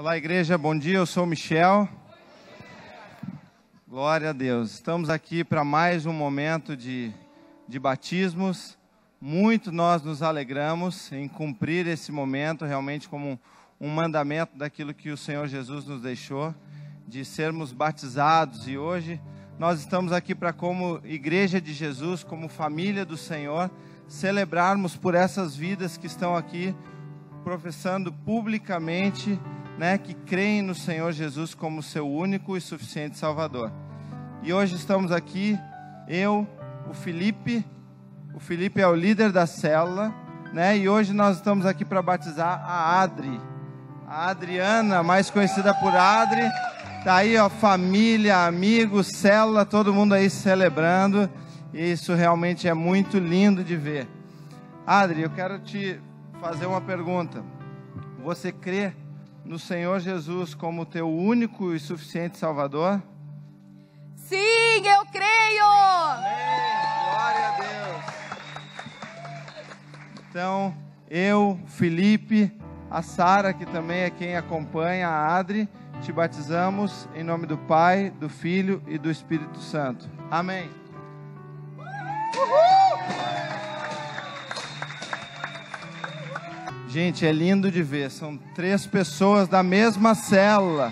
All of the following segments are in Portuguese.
Olá, igreja, bom dia. Eu sou Michel. Glória a Deus. Estamos aqui para mais um momento de, de batismos. Muito nós nos alegramos em cumprir esse momento, realmente, como um, um mandamento daquilo que o Senhor Jesus nos deixou, de sermos batizados. E hoje nós estamos aqui para, como Igreja de Jesus, como família do Senhor, celebrarmos por essas vidas que estão aqui professando publicamente né, que creem no Senhor Jesus como seu único e suficiente Salvador. E hoje estamos aqui, eu, o Felipe, o Felipe é o líder da célula, né? E hoje nós estamos aqui para batizar a Adri, a Adriana, mais conhecida por Adri. está aí, ó, família, amigos, célula, todo mundo aí celebrando. E isso realmente é muito lindo de ver. Adri, eu quero te fazer uma pergunta. Você crê? no Senhor Jesus como teu único e suficiente Salvador? Sim, eu creio! Amém! Glória a Deus! Então, eu, Felipe, a Sara, que também é quem acompanha, a Adri, te batizamos em nome do Pai, do Filho e do Espírito Santo. Amém! Uhul! Gente, é lindo de ver. São três pessoas da mesma célula.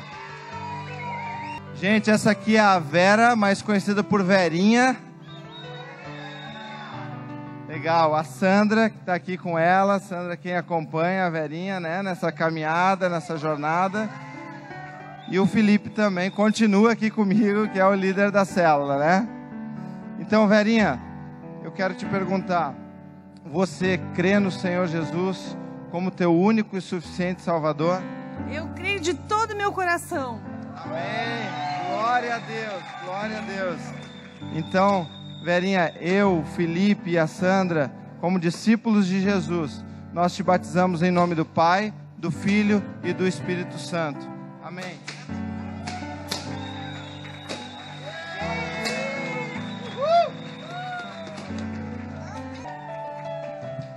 Gente, essa aqui é a Vera, mais conhecida por Verinha. Legal, a Sandra que está aqui com ela. Sandra, quem acompanha a Verinha, né? Nessa caminhada, nessa jornada. E o Felipe também continua aqui comigo, que é o líder da célula, né? Então, Verinha, eu quero te perguntar: você crê no Senhor Jesus? como teu único e suficiente Salvador? Eu creio de todo o meu coração. Amém. Glória a Deus, glória a Deus. Então, Verinha, eu, Felipe e a Sandra, como discípulos de Jesus, nós te batizamos em nome do Pai, do Filho e do Espírito Santo. Amém.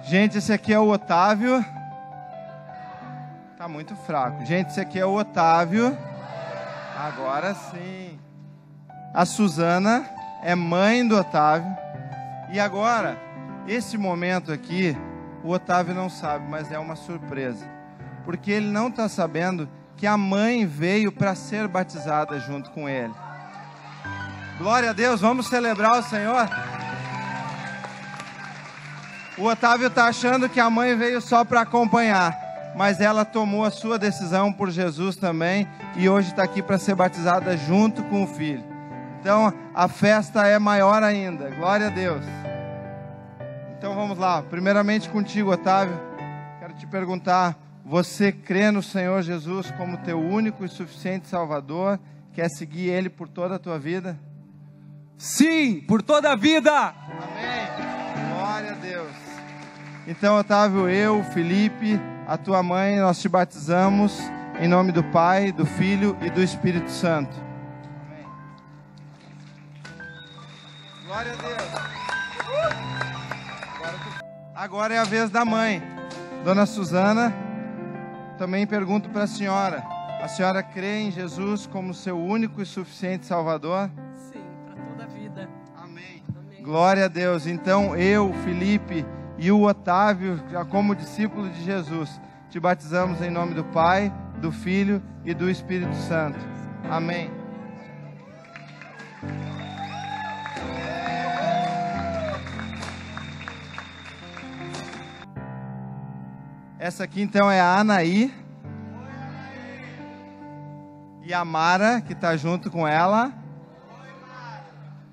Gente, esse aqui é o Otávio muito fraco. Gente, esse aqui é o Otávio. Agora sim. A Suzana é mãe do Otávio. E agora, esse momento aqui, o Otávio não sabe, mas é uma surpresa. Porque ele não está sabendo que a mãe veio para ser batizada junto com ele. Glória a Deus, vamos celebrar o Senhor. O Otávio está achando que a mãe veio só para acompanhar mas ela tomou a sua decisão por Jesus também e hoje está aqui para ser batizada junto com o filho. Então a festa é maior ainda, glória a Deus. Então vamos lá, primeiramente contigo, Otávio, quero te perguntar: você crê no Senhor Jesus como teu único e suficiente Salvador? Quer seguir Ele por toda a tua vida? Sim, por toda a vida! Amém! Glória a Deus! Então, Otávio, eu, Felipe, a tua mãe, nós te batizamos em nome do Pai, do Filho e do Espírito Santo. Amém. Glória a Deus. Agora é a vez da mãe. Dona Suzana, também pergunto para a senhora: a senhora crê em Jesus como seu único e suficiente Salvador? Sim, para toda a vida. Amém. Amém. Glória a Deus. Então eu, Felipe, e o Otávio, já como discípulo de Jesus. Te batizamos em nome do Pai, do Filho e do Espírito Santo. Amém. Essa aqui então é a Anaí. E a Mara, que está junto com ela.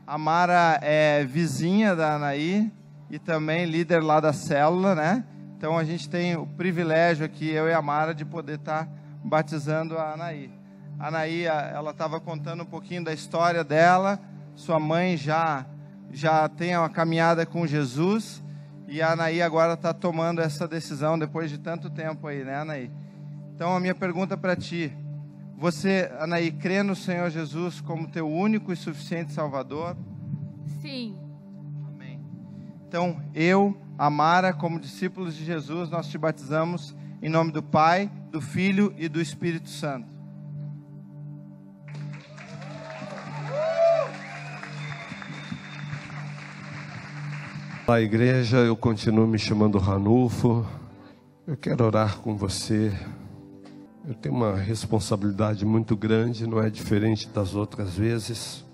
A Mara é vizinha da Anaí e também líder lá da célula, né? Então a gente tem o privilégio aqui, eu e a Mara, de poder estar tá batizando a Anaí. A Anaí, ela estava contando um pouquinho da história dela. Sua mãe já já tem uma caminhada com Jesus e a Anaí agora está tomando essa decisão depois de tanto tempo aí, né, Anaí? Então a minha pergunta para ti, você, Anaí, crê no Senhor Jesus como teu único e suficiente Salvador? Sim. Então, eu, Amara, como discípulos de Jesus, nós te batizamos em nome do Pai, do Filho e do Espírito Santo. Olá, igreja. Eu continuo me chamando Ranulfo. Eu quero orar com você. Eu tenho uma responsabilidade muito grande, não é diferente das outras vezes.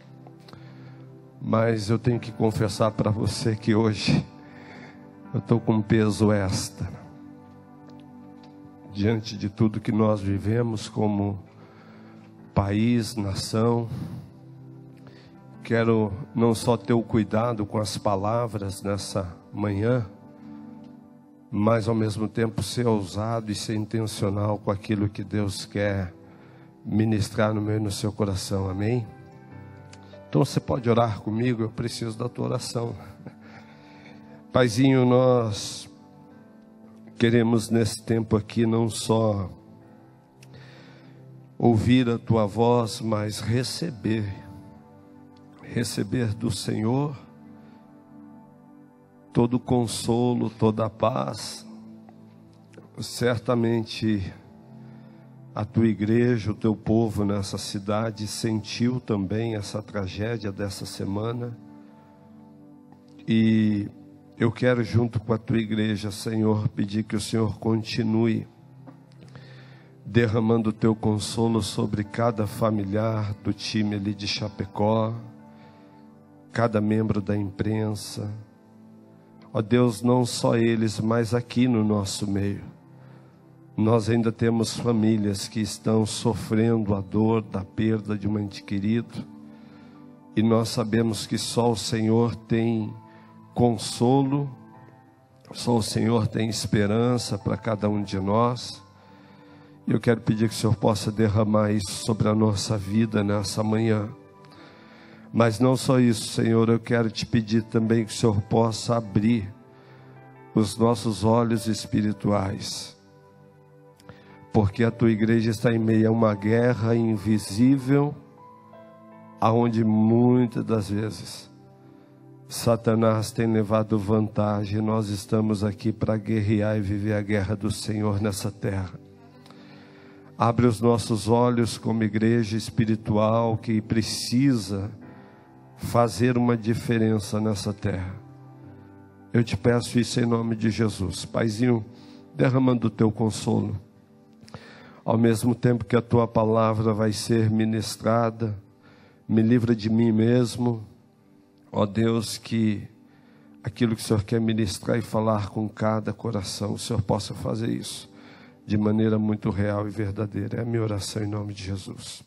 Mas eu tenho que confessar para você que hoje eu estou com um peso extra. Diante de tudo que nós vivemos como país, nação, quero não só ter o cuidado com as palavras nessa manhã, mas ao mesmo tempo ser ousado e ser intencional com aquilo que Deus quer ministrar no meu e no seu coração. Amém? Então você pode orar comigo, eu preciso da tua oração. Paizinho, nós queremos nesse tempo aqui não só ouvir a tua voz, mas receber receber do Senhor todo o consolo, toda a paz. Certamente a tua igreja, o teu povo nessa cidade sentiu também essa tragédia dessa semana. E eu quero, junto com a tua igreja, Senhor, pedir que o Senhor continue derramando o teu consolo sobre cada familiar do time ali de Chapecó, cada membro da imprensa. Ó Deus, não só eles, mas aqui no nosso meio nós ainda temos famílias que estão sofrendo a dor da perda de um ente querido, e nós sabemos que só o Senhor tem consolo, só o Senhor tem esperança para cada um de nós. Eu quero pedir que o Senhor possa derramar isso sobre a nossa vida nessa manhã. Mas não só isso, Senhor, eu quero te pedir também que o Senhor possa abrir os nossos olhos espirituais porque a tua igreja está em meio a uma guerra invisível, aonde muitas das vezes Satanás tem levado vantagem. Nós estamos aqui para guerrear e viver a guerra do Senhor nessa terra. Abre os nossos olhos como igreja espiritual que precisa fazer uma diferença nessa terra. Eu te peço isso em nome de Jesus. Paizinho, derramando o teu consolo ao mesmo tempo que a tua palavra vai ser ministrada, me livra de mim mesmo, ó Deus, que aquilo que o Senhor quer ministrar e falar com cada coração, o Senhor possa fazer isso de maneira muito real e verdadeira. É a minha oração em nome de Jesus.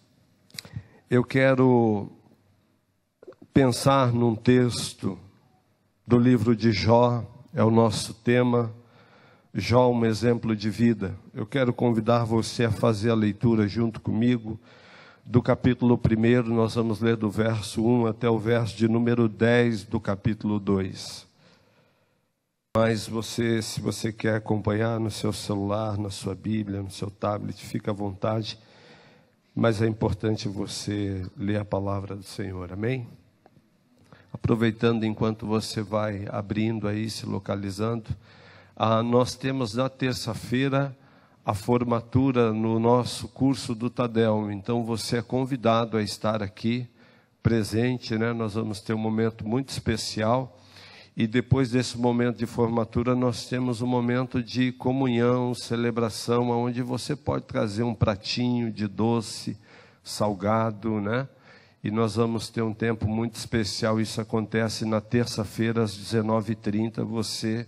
Eu quero pensar num texto do livro de Jó, é o nosso tema Jó, um exemplo de vida. Eu quero convidar você a fazer a leitura junto comigo do capítulo 1, nós vamos ler do verso 1 até o verso de número 10 do capítulo 2. Mas você, se você quer acompanhar no seu celular, na sua Bíblia, no seu tablet, fica à vontade. Mas é importante você ler a palavra do Senhor, amém? Aproveitando enquanto você vai abrindo aí, se localizando. Ah, nós temos na terça-feira a formatura no nosso curso do Tadel. Então você é convidado a estar aqui presente, né? Nós vamos ter um momento muito especial e depois desse momento de formatura nós temos um momento de comunhão, celebração, onde você pode trazer um pratinho de doce, salgado, né? E nós vamos ter um tempo muito especial. Isso acontece na terça-feira às 19h30. Você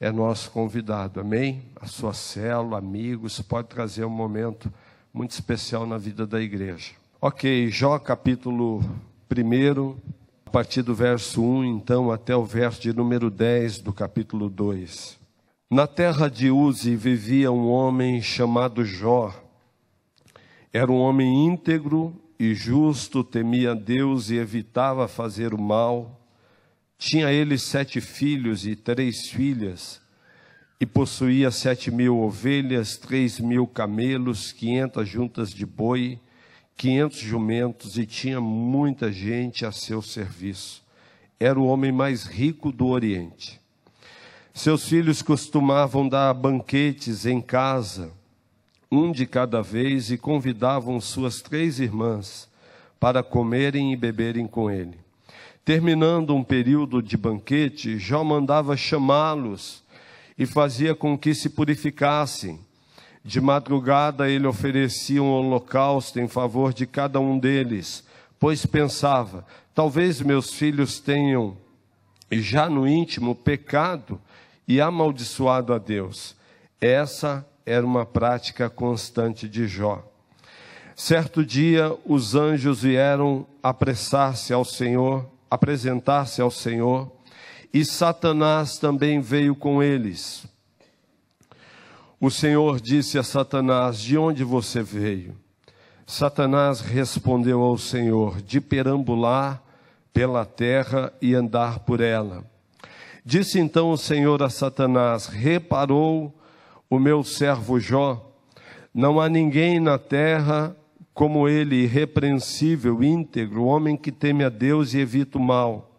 é nosso convidado, amém? A sua célula, amigos, pode trazer um momento muito especial na vida da igreja. Ok, Jó capítulo 1, a partir do verso 1, então, até o verso de número 10 do capítulo 2. Na terra de Uzi vivia um homem chamado Jó. Era um homem íntegro e justo, temia Deus e evitava fazer o mal. Tinha ele sete filhos e três filhas, e possuía sete mil ovelhas, três mil camelos, quinhentas juntas de boi, quinhentos jumentos, e tinha muita gente a seu serviço. Era o homem mais rico do Oriente. Seus filhos costumavam dar banquetes em casa, um de cada vez, e convidavam suas três irmãs para comerem e beberem com ele. Terminando um período de banquete, Jó mandava chamá-los e fazia com que se purificassem. De madrugada ele oferecia um holocausto em favor de cada um deles, pois pensava: talvez meus filhos tenham, já no íntimo, pecado e amaldiçoado a Deus. Essa era uma prática constante de Jó. Certo dia, os anjos vieram apressar-se ao Senhor apresentar-se ao Senhor, e Satanás também veio com eles. O Senhor disse a Satanás: De onde você veio? Satanás respondeu ao Senhor: De perambular pela terra e andar por ela. Disse então o Senhor a Satanás: Reparou o meu servo Jó? Não há ninguém na terra como ele, irrepreensível, íntegro, homem que teme a Deus e evita o mal.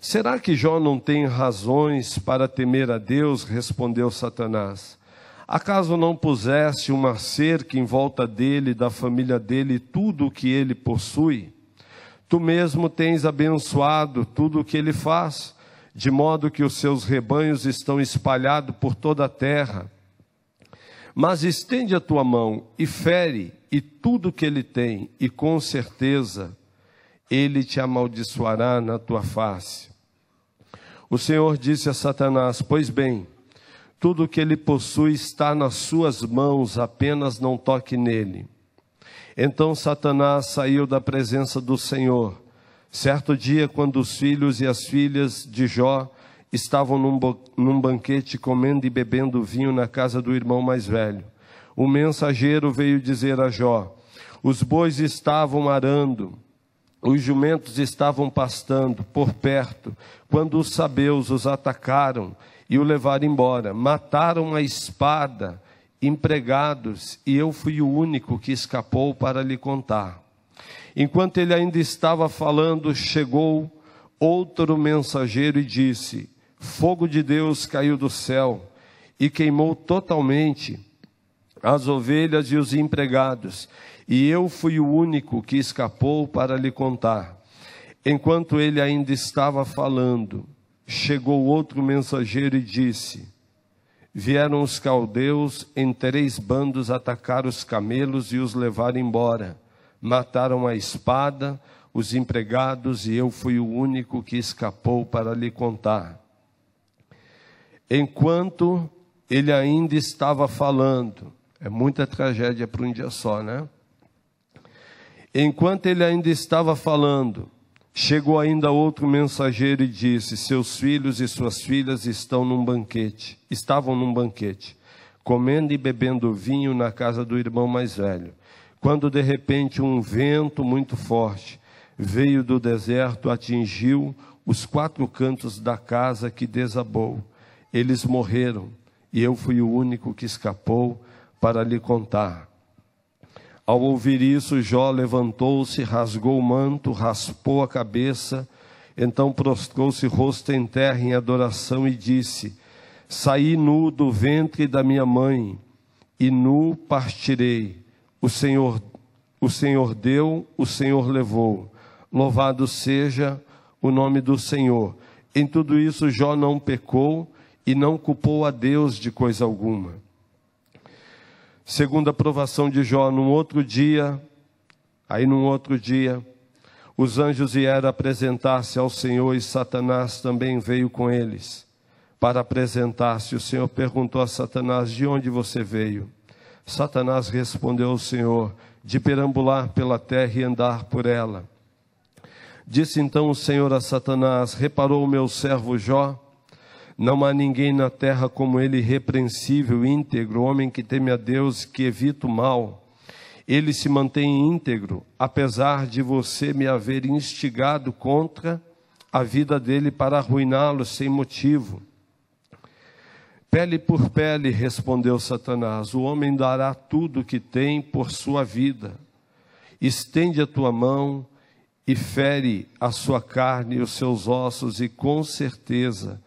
Será que Jó não tem razões para temer a Deus? respondeu Satanás. Acaso não puseste uma cerca em volta dele, da família dele, tudo o que ele possui? Tu mesmo tens abençoado tudo o que ele faz, de modo que os seus rebanhos estão espalhados por toda a terra. Mas estende a tua mão e fere e tudo que ele tem, e com certeza ele te amaldiçoará na tua face. O Senhor disse a Satanás: Pois bem, tudo que ele possui está nas suas mãos, apenas não toque nele. Então Satanás saiu da presença do Senhor. Certo dia, quando os filhos e as filhas de Jó estavam num, num banquete comendo e bebendo vinho na casa do irmão mais velho, o mensageiro veio dizer a Jó: Os bois estavam arando, os jumentos estavam pastando por perto, quando os sabeus os atacaram e o levaram embora. Mataram a espada, empregados, e eu fui o único que escapou para lhe contar. Enquanto ele ainda estava falando, chegou outro mensageiro e disse: Fogo de Deus caiu do céu e queimou totalmente as ovelhas e os empregados, e eu fui o único que escapou para lhe contar. Enquanto ele ainda estava falando, chegou outro mensageiro e disse: Vieram os caldeus em três bandos atacar os camelos e os levar embora. Mataram a espada, os empregados, e eu fui o único que escapou para lhe contar. Enquanto ele ainda estava falando, é muita tragédia para um dia só, né? Enquanto ele ainda estava falando, chegou ainda outro mensageiro e disse: Seus filhos e suas filhas estão num banquete, estavam num banquete, comendo e bebendo vinho na casa do irmão mais velho. Quando de repente um vento muito forte veio do deserto, atingiu os quatro cantos da casa que desabou. Eles morreram e eu fui o único que escapou para lhe contar. Ao ouvir isso, Jó levantou-se, rasgou o manto, raspou a cabeça, então prostrou-se rosto em terra em adoração e disse: Saí nu do ventre da minha mãe, e nu partirei. O Senhor, o Senhor deu, o Senhor levou. Louvado seja o nome do Senhor. Em tudo isso, Jó não pecou e não culpou a Deus de coisa alguma. Segundo a provação de Jó, num outro dia, aí num outro dia, os anjos vieram apresentar-se ao Senhor e Satanás também veio com eles para apresentar-se. O Senhor perguntou a Satanás: De onde você veio? Satanás respondeu ao Senhor: De perambular pela terra e andar por ela. Disse então o Senhor a Satanás: Reparou o meu servo Jó, não há ninguém na terra como ele, repreensível, íntegro, homem que teme a Deus, que evita o mal. Ele se mantém íntegro, apesar de você me haver instigado contra a vida dele para arruiná-lo sem motivo. Pele por pele, respondeu Satanás: o homem dará tudo o que tem por sua vida. Estende a tua mão e fere a sua carne e os seus ossos, e com certeza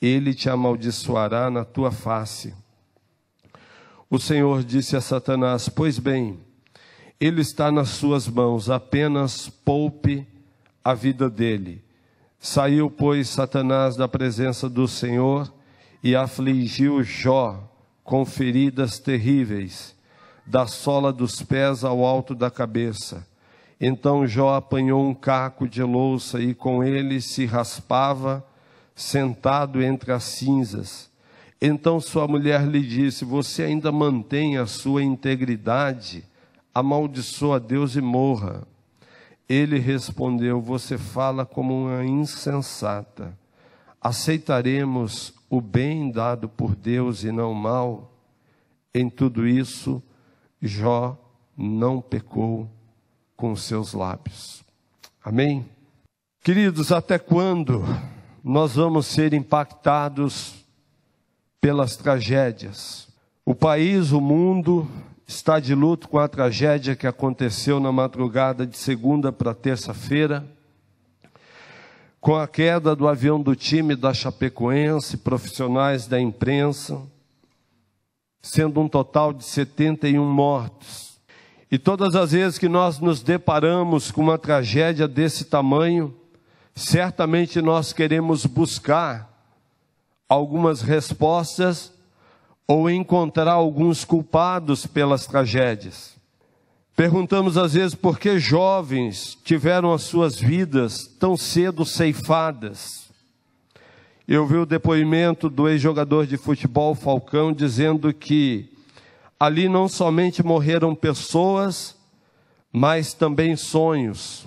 ele te amaldiçoará na tua face. O Senhor disse a Satanás: Pois bem, ele está nas suas mãos, apenas poupe a vida dele. Saiu, pois, Satanás da presença do Senhor e afligiu Jó com feridas terríveis, da sola dos pés ao alto da cabeça. Então Jó apanhou um caco de louça e com ele se raspava sentado entre as cinzas. Então sua mulher lhe disse: Você ainda mantém a sua integridade? Amaldiçoa Deus e morra. Ele respondeu: Você fala como uma insensata. Aceitaremos o bem dado por Deus e não o mal? Em tudo isso, Jó não pecou com seus lábios. Amém? Queridos, até quando nós vamos ser impactados pelas tragédias. O país, o mundo, está de luto com a tragédia que aconteceu na madrugada de segunda para terça-feira, com a queda do avião do time da Chapecoense, profissionais da imprensa, sendo um total de 71 mortos. E todas as vezes que nós nos deparamos com uma tragédia desse tamanho, Certamente nós queremos buscar algumas respostas ou encontrar alguns culpados pelas tragédias. Perguntamos às vezes por que jovens tiveram as suas vidas tão cedo ceifadas. Eu vi o depoimento do ex-jogador de futebol Falcão dizendo que ali não somente morreram pessoas, mas também sonhos.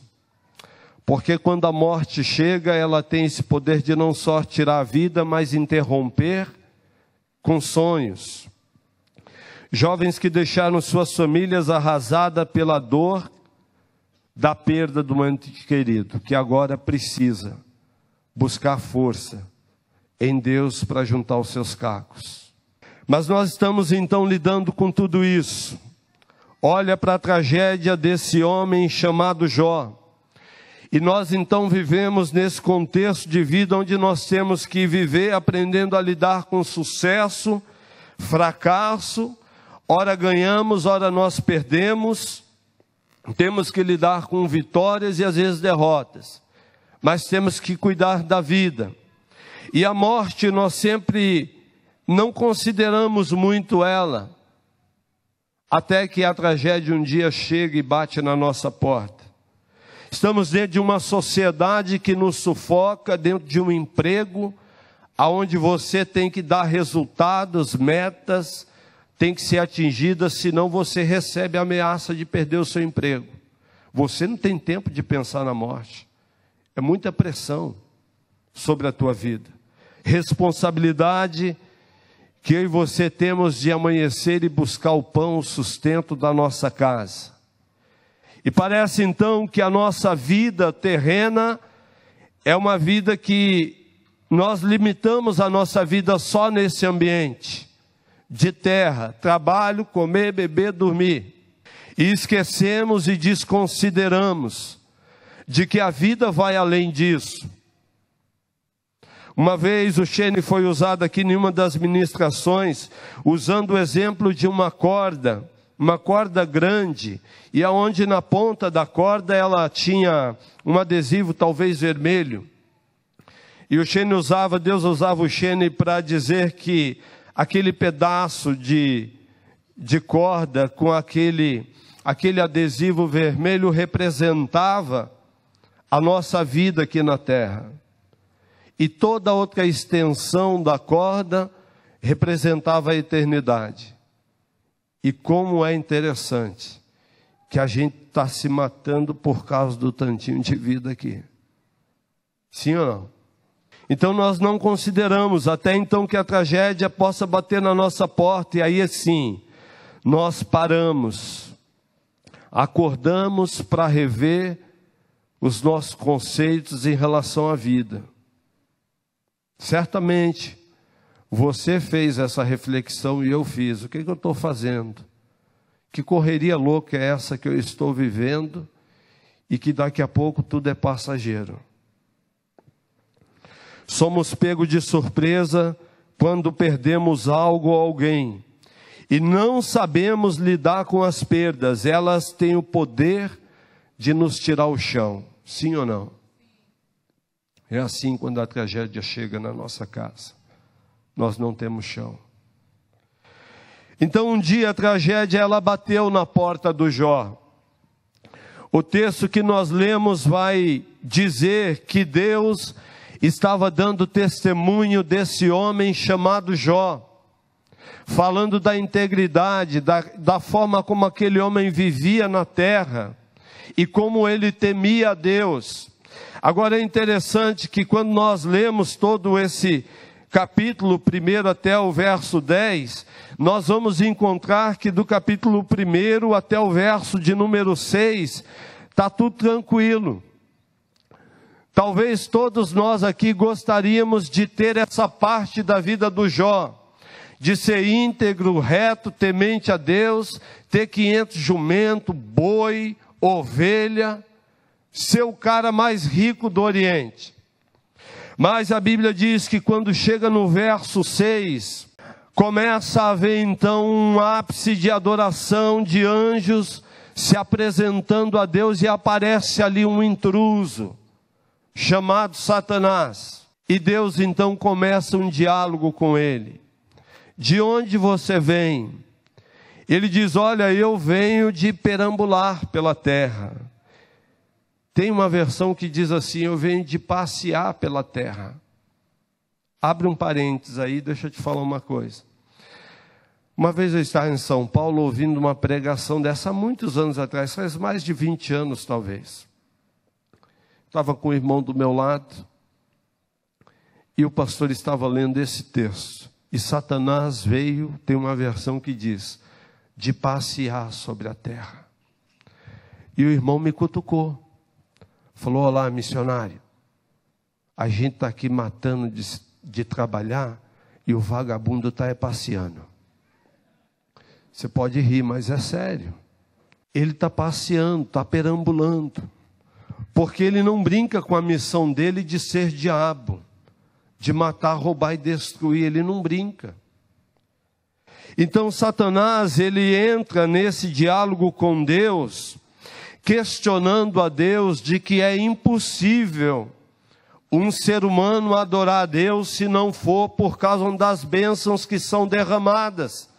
Porque quando a morte chega, ela tem esse poder de não só tirar a vida, mas interromper com sonhos. Jovens que deixaram suas famílias arrasadas pela dor da perda do ente querido, que agora precisa buscar força em Deus para juntar os seus cacos. Mas nós estamos então lidando com tudo isso. Olha para a tragédia desse homem chamado Jó e nós então vivemos nesse contexto de vida onde nós temos que viver aprendendo a lidar com sucesso, fracasso, ora ganhamos, ora nós perdemos, temos que lidar com vitórias e às vezes derrotas, mas temos que cuidar da vida. E a morte nós sempre não consideramos muito ela, até que a tragédia um dia chega e bate na nossa porta. Estamos dentro de uma sociedade que nos sufoca, dentro de um emprego, aonde você tem que dar resultados, metas, tem que ser atingida, senão você recebe a ameaça de perder o seu emprego. Você não tem tempo de pensar na morte. É muita pressão sobre a tua vida. Responsabilidade que eu e você temos de amanhecer e buscar o pão, o sustento da nossa casa. E parece então que a nossa vida terrena é uma vida que nós limitamos a nossa vida só nesse ambiente de terra, trabalho, comer, beber, dormir. E esquecemos e desconsideramos de que a vida vai além disso. Uma vez o Shane foi usado aqui em uma das ministrações, usando o exemplo de uma corda uma corda grande, e aonde na ponta da corda ela tinha um adesivo talvez vermelho. E o Chene usava, Deus usava o Chene para dizer que aquele pedaço de, de corda com aquele, aquele adesivo vermelho representava a nossa vida aqui na terra. E toda outra extensão da corda representava a eternidade. E como é interessante que a gente está se matando por causa do tantinho de vida aqui. Sim ou não? Então nós não consideramos até então que a tragédia possa bater na nossa porta, e aí sim, nós paramos, acordamos para rever os nossos conceitos em relação à vida. Certamente, você fez essa reflexão e eu fiz. O que, é que eu estou fazendo? Que correria louca é essa que eu estou vivendo e que daqui a pouco tudo é passageiro? Somos pegos de surpresa quando perdemos algo ou alguém e não sabemos lidar com as perdas, elas têm o poder de nos tirar o chão, sim ou não? É assim quando a tragédia chega na nossa casa nós não temos chão. Então um dia a tragédia ela bateu na porta do Jó. O texto que nós lemos vai dizer que Deus estava dando testemunho desse homem chamado Jó, falando da integridade, da, da forma como aquele homem vivia na terra e como ele temia a Deus. Agora é interessante que quando nós lemos todo esse capítulo 1 até o verso 10, nós vamos encontrar que do capítulo 1 até o verso de número 6, está tudo tranquilo. Talvez todos nós aqui gostaríamos de ter essa parte da vida do Jó, de ser íntegro, reto, temente a Deus, ter 500 jumento, boi, ovelha, ser o cara mais rico do Oriente. Mas a Bíblia diz que quando chega no verso 6, começa a haver então um ápice de adoração de anjos se apresentando a Deus e aparece ali um intruso chamado Satanás. E Deus então começa um diálogo com ele. De onde você vem? Ele diz: Olha, eu venho de perambular pela terra. Tem uma versão que diz assim: Eu venho de passear pela terra. Abre um parênteses aí, deixa eu te falar uma coisa. Uma vez eu estava em São Paulo ouvindo uma pregação dessa há muitos anos atrás, faz mais de 20 anos talvez. Estava com o irmão do meu lado e o pastor estava lendo esse texto. E Satanás veio, tem uma versão que diz, de passear sobre a terra. E o irmão me cutucou. Falou: Olá, missionário, a gente está aqui matando de, de trabalhar e o vagabundo está é passeando. Você pode rir, mas é sério. Ele está passeando, está perambulando, porque ele não brinca com a missão dele de ser diabo, de matar, roubar e destruir. Ele não brinca. Então Satanás ele entra nesse diálogo com Deus questionando a Deus de que é impossível um ser humano adorar a Deus se não for por causa das bênçãos que são derramadas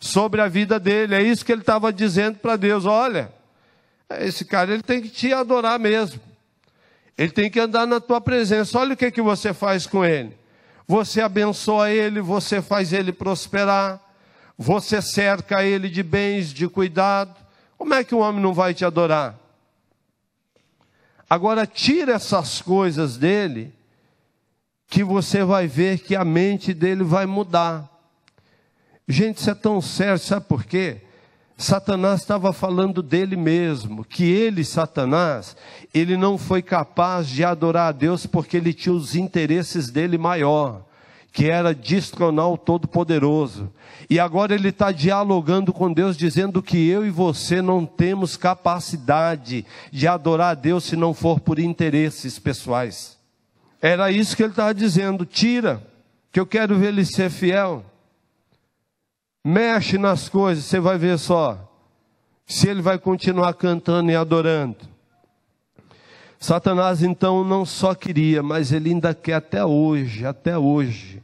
sobre a vida dele. É isso que ele estava dizendo para Deus: olha, esse cara ele tem que te adorar mesmo. Ele tem que andar na tua presença. Olha o que, que você faz com ele. Você abençoa ele, você faz ele prosperar, você cerca ele de bens, de cuidado como é que o homem não vai te adorar? Agora, tira essas coisas dele, que você vai ver que a mente dele vai mudar. Gente, isso é tão sério, sabe por quê? Satanás estava falando dele mesmo, que ele, Satanás, ele não foi capaz de adorar a Deus porque ele tinha os interesses dele maior, que era destronar o Todo-Poderoso. E agora ele está dialogando com Deus, dizendo que eu e você não temos capacidade de adorar a Deus se não for por interesses pessoais. Era isso que ele estava dizendo: tira, que eu quero ver ele ser fiel. Mexe nas coisas, você vai ver só se ele vai continuar cantando e adorando. Satanás então não só queria, mas ele ainda quer até hoje, até hoje.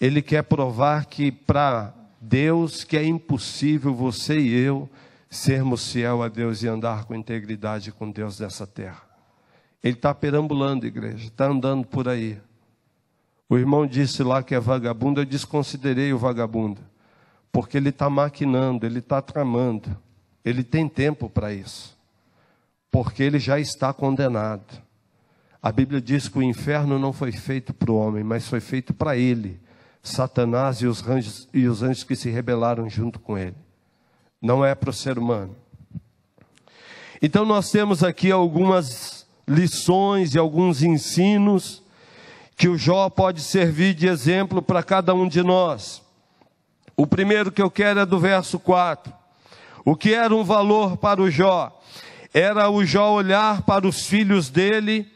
Ele quer provar que para Deus que é impossível você e eu sermos fiel a Deus e andar com integridade com Deus dessa terra. Ele está perambulando, igreja, está andando por aí. O irmão disse lá que é vagabundo, eu desconsiderei o vagabundo, porque ele está maquinando, ele está tramando, ele tem tempo para isso, porque ele já está condenado. A Bíblia diz que o inferno não foi feito para o homem, mas foi feito para ele Satanás e os, anjos, e os anjos que se rebelaram junto com ele. Não é para o ser humano. Então, nós temos aqui algumas lições e alguns ensinos que o Jó pode servir de exemplo para cada um de nós. O primeiro que eu quero é do verso 4. O que era um valor para o Jó? Era o Jó olhar para os filhos dele,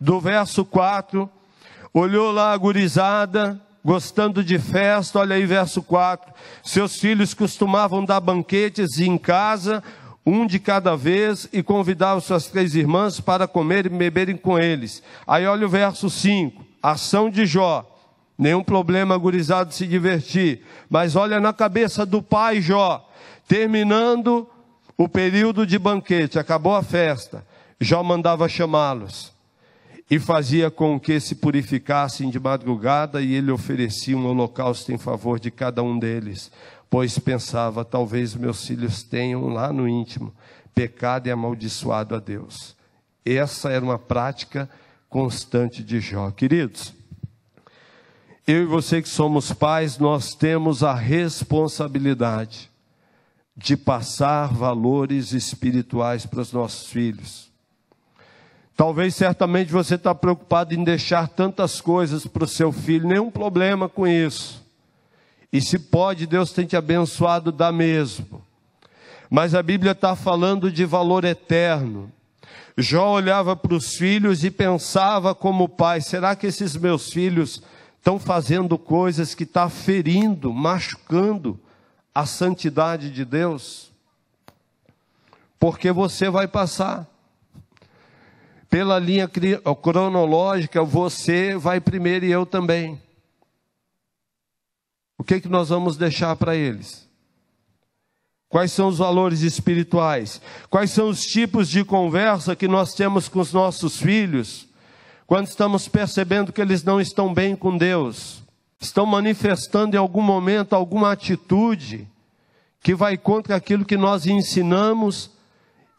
do verso 4, olhou lá a gurizada, gostando de festa, olha aí verso 4. Seus filhos costumavam dar banquetes em casa, um de cada vez, e convidavam suas três irmãs para comer e beberem com eles. Aí olha o verso 5, ação de Jó. Nenhum problema gurizado se divertir, mas olha na cabeça do pai Jó, terminando o período de banquete, acabou a festa. Jó mandava chamá-los e fazia com que se purificassem de madrugada, e ele oferecia um holocausto em favor de cada um deles, pois pensava: talvez meus filhos tenham lá no íntimo pecado e amaldiçoado a Deus. Essa era uma prática constante de Jó. Queridos, eu e você que somos pais, nós temos a responsabilidade de passar valores espirituais para os nossos filhos Talvez certamente você está preocupado em deixar tantas coisas para o seu filho, nenhum problema com isso. E se pode, Deus tem te abençoado, dá mesmo. Mas a Bíblia está falando de valor eterno. Jó olhava para os filhos e pensava como pai: será que esses meus filhos estão fazendo coisas que está ferindo, machucando a santidade de Deus? Porque você vai passar. Pela linha cronológica, você vai primeiro e eu também. O que, que nós vamos deixar para eles? Quais são os valores espirituais? Quais são os tipos de conversa que nós temos com os nossos filhos quando estamos percebendo que eles não estão bem com Deus? Estão manifestando em algum momento alguma atitude que vai contra aquilo que nós ensinamos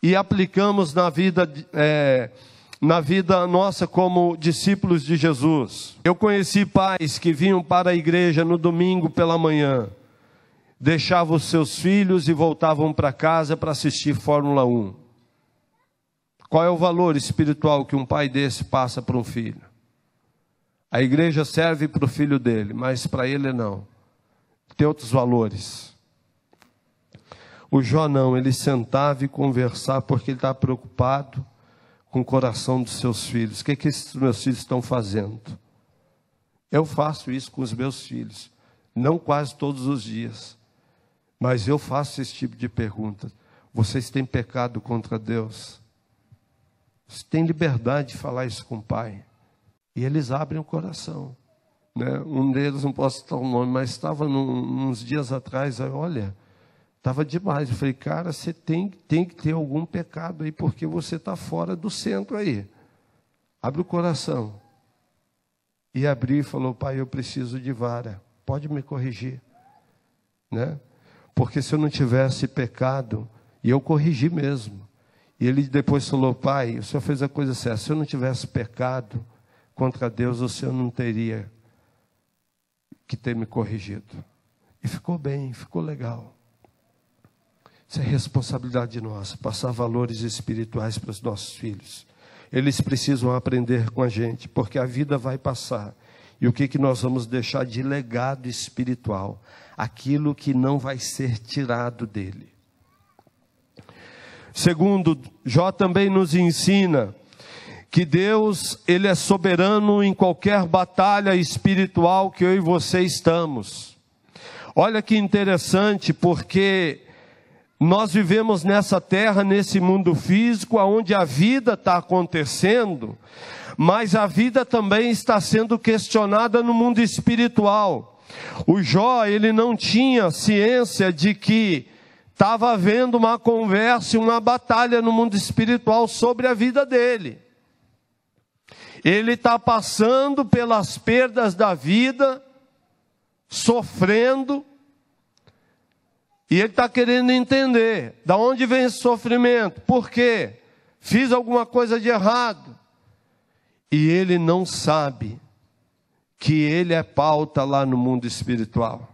e aplicamos na vida é, na vida nossa como discípulos de Jesus. Eu conheci pais que vinham para a igreja no domingo pela manhã, deixavam os seus filhos e voltavam para casa para assistir Fórmula 1. Qual é o valor espiritual que um pai desse passa para um filho? A igreja serve para o filho dele, mas para ele não. Tem outros valores. O Jó não, ele sentava e conversava porque ele estava preocupado com o coração dos seus filhos. O que, é que esses meus filhos estão fazendo? Eu faço isso com os meus filhos, não quase todos os dias, mas eu faço esse tipo de pergunta. Vocês têm pecado contra Deus? Você tem liberdade de falar isso com o pai? E eles abrem o coração. Né? Um deles, não posso citar o nome, mas estava num, uns dias atrás, aí, olha, Estava demais. Eu falei, cara, você tem, tem que ter algum pecado aí, porque você está fora do centro aí. Abre o coração. E abri e falou, pai, eu preciso de vara. Pode me corrigir. Né? Porque se eu não tivesse pecado, e eu corrigi mesmo. E ele depois falou, pai, o senhor fez a coisa certa. Se eu não tivesse pecado contra Deus, o senhor não teria que ter me corrigido. E ficou bem, ficou legal. Isso é responsabilidade de nós, passar valores espirituais para os nossos filhos. Eles precisam aprender com a gente, porque a vida vai passar. E o que, que nós vamos deixar de legado espiritual? Aquilo que não vai ser tirado dele. Segundo, Jó também nos ensina que Deus, ele é soberano em qualquer batalha espiritual que eu e você estamos. Olha que interessante, porque nós vivemos nessa terra, nesse mundo físico, onde a vida está acontecendo, mas a vida também está sendo questionada no mundo espiritual. O Jó, ele não tinha ciência de que estava havendo uma conversa, uma batalha no mundo espiritual sobre a vida dele. Ele está passando pelas perdas da vida, sofrendo, e ele está querendo entender da onde vem esse sofrimento, por quê? Fiz alguma coisa de errado. E ele não sabe que ele é pauta lá no mundo espiritual.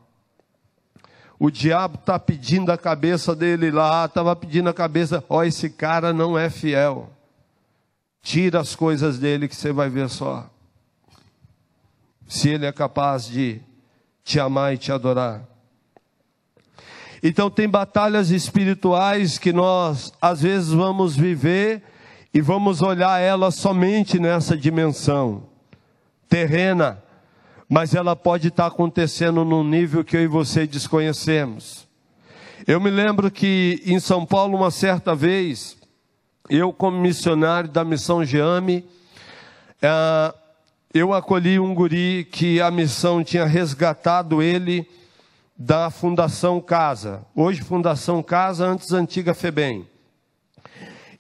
O diabo está pedindo a cabeça dele lá, estava pedindo a cabeça, ó, oh, esse cara não é fiel. Tira as coisas dele que você vai ver só. Se ele é capaz de te amar e te adorar. Então, tem batalhas espirituais que nós, às vezes, vamos viver e vamos olhar ela somente nessa dimensão terrena, mas ela pode estar acontecendo num nível que eu e você desconhecemos. Eu me lembro que em São Paulo, uma certa vez, eu, como missionário da missão Geame, eh, eu acolhi um guri que a missão tinha resgatado ele da Fundação Casa, hoje Fundação Casa, antes antiga FEBEM.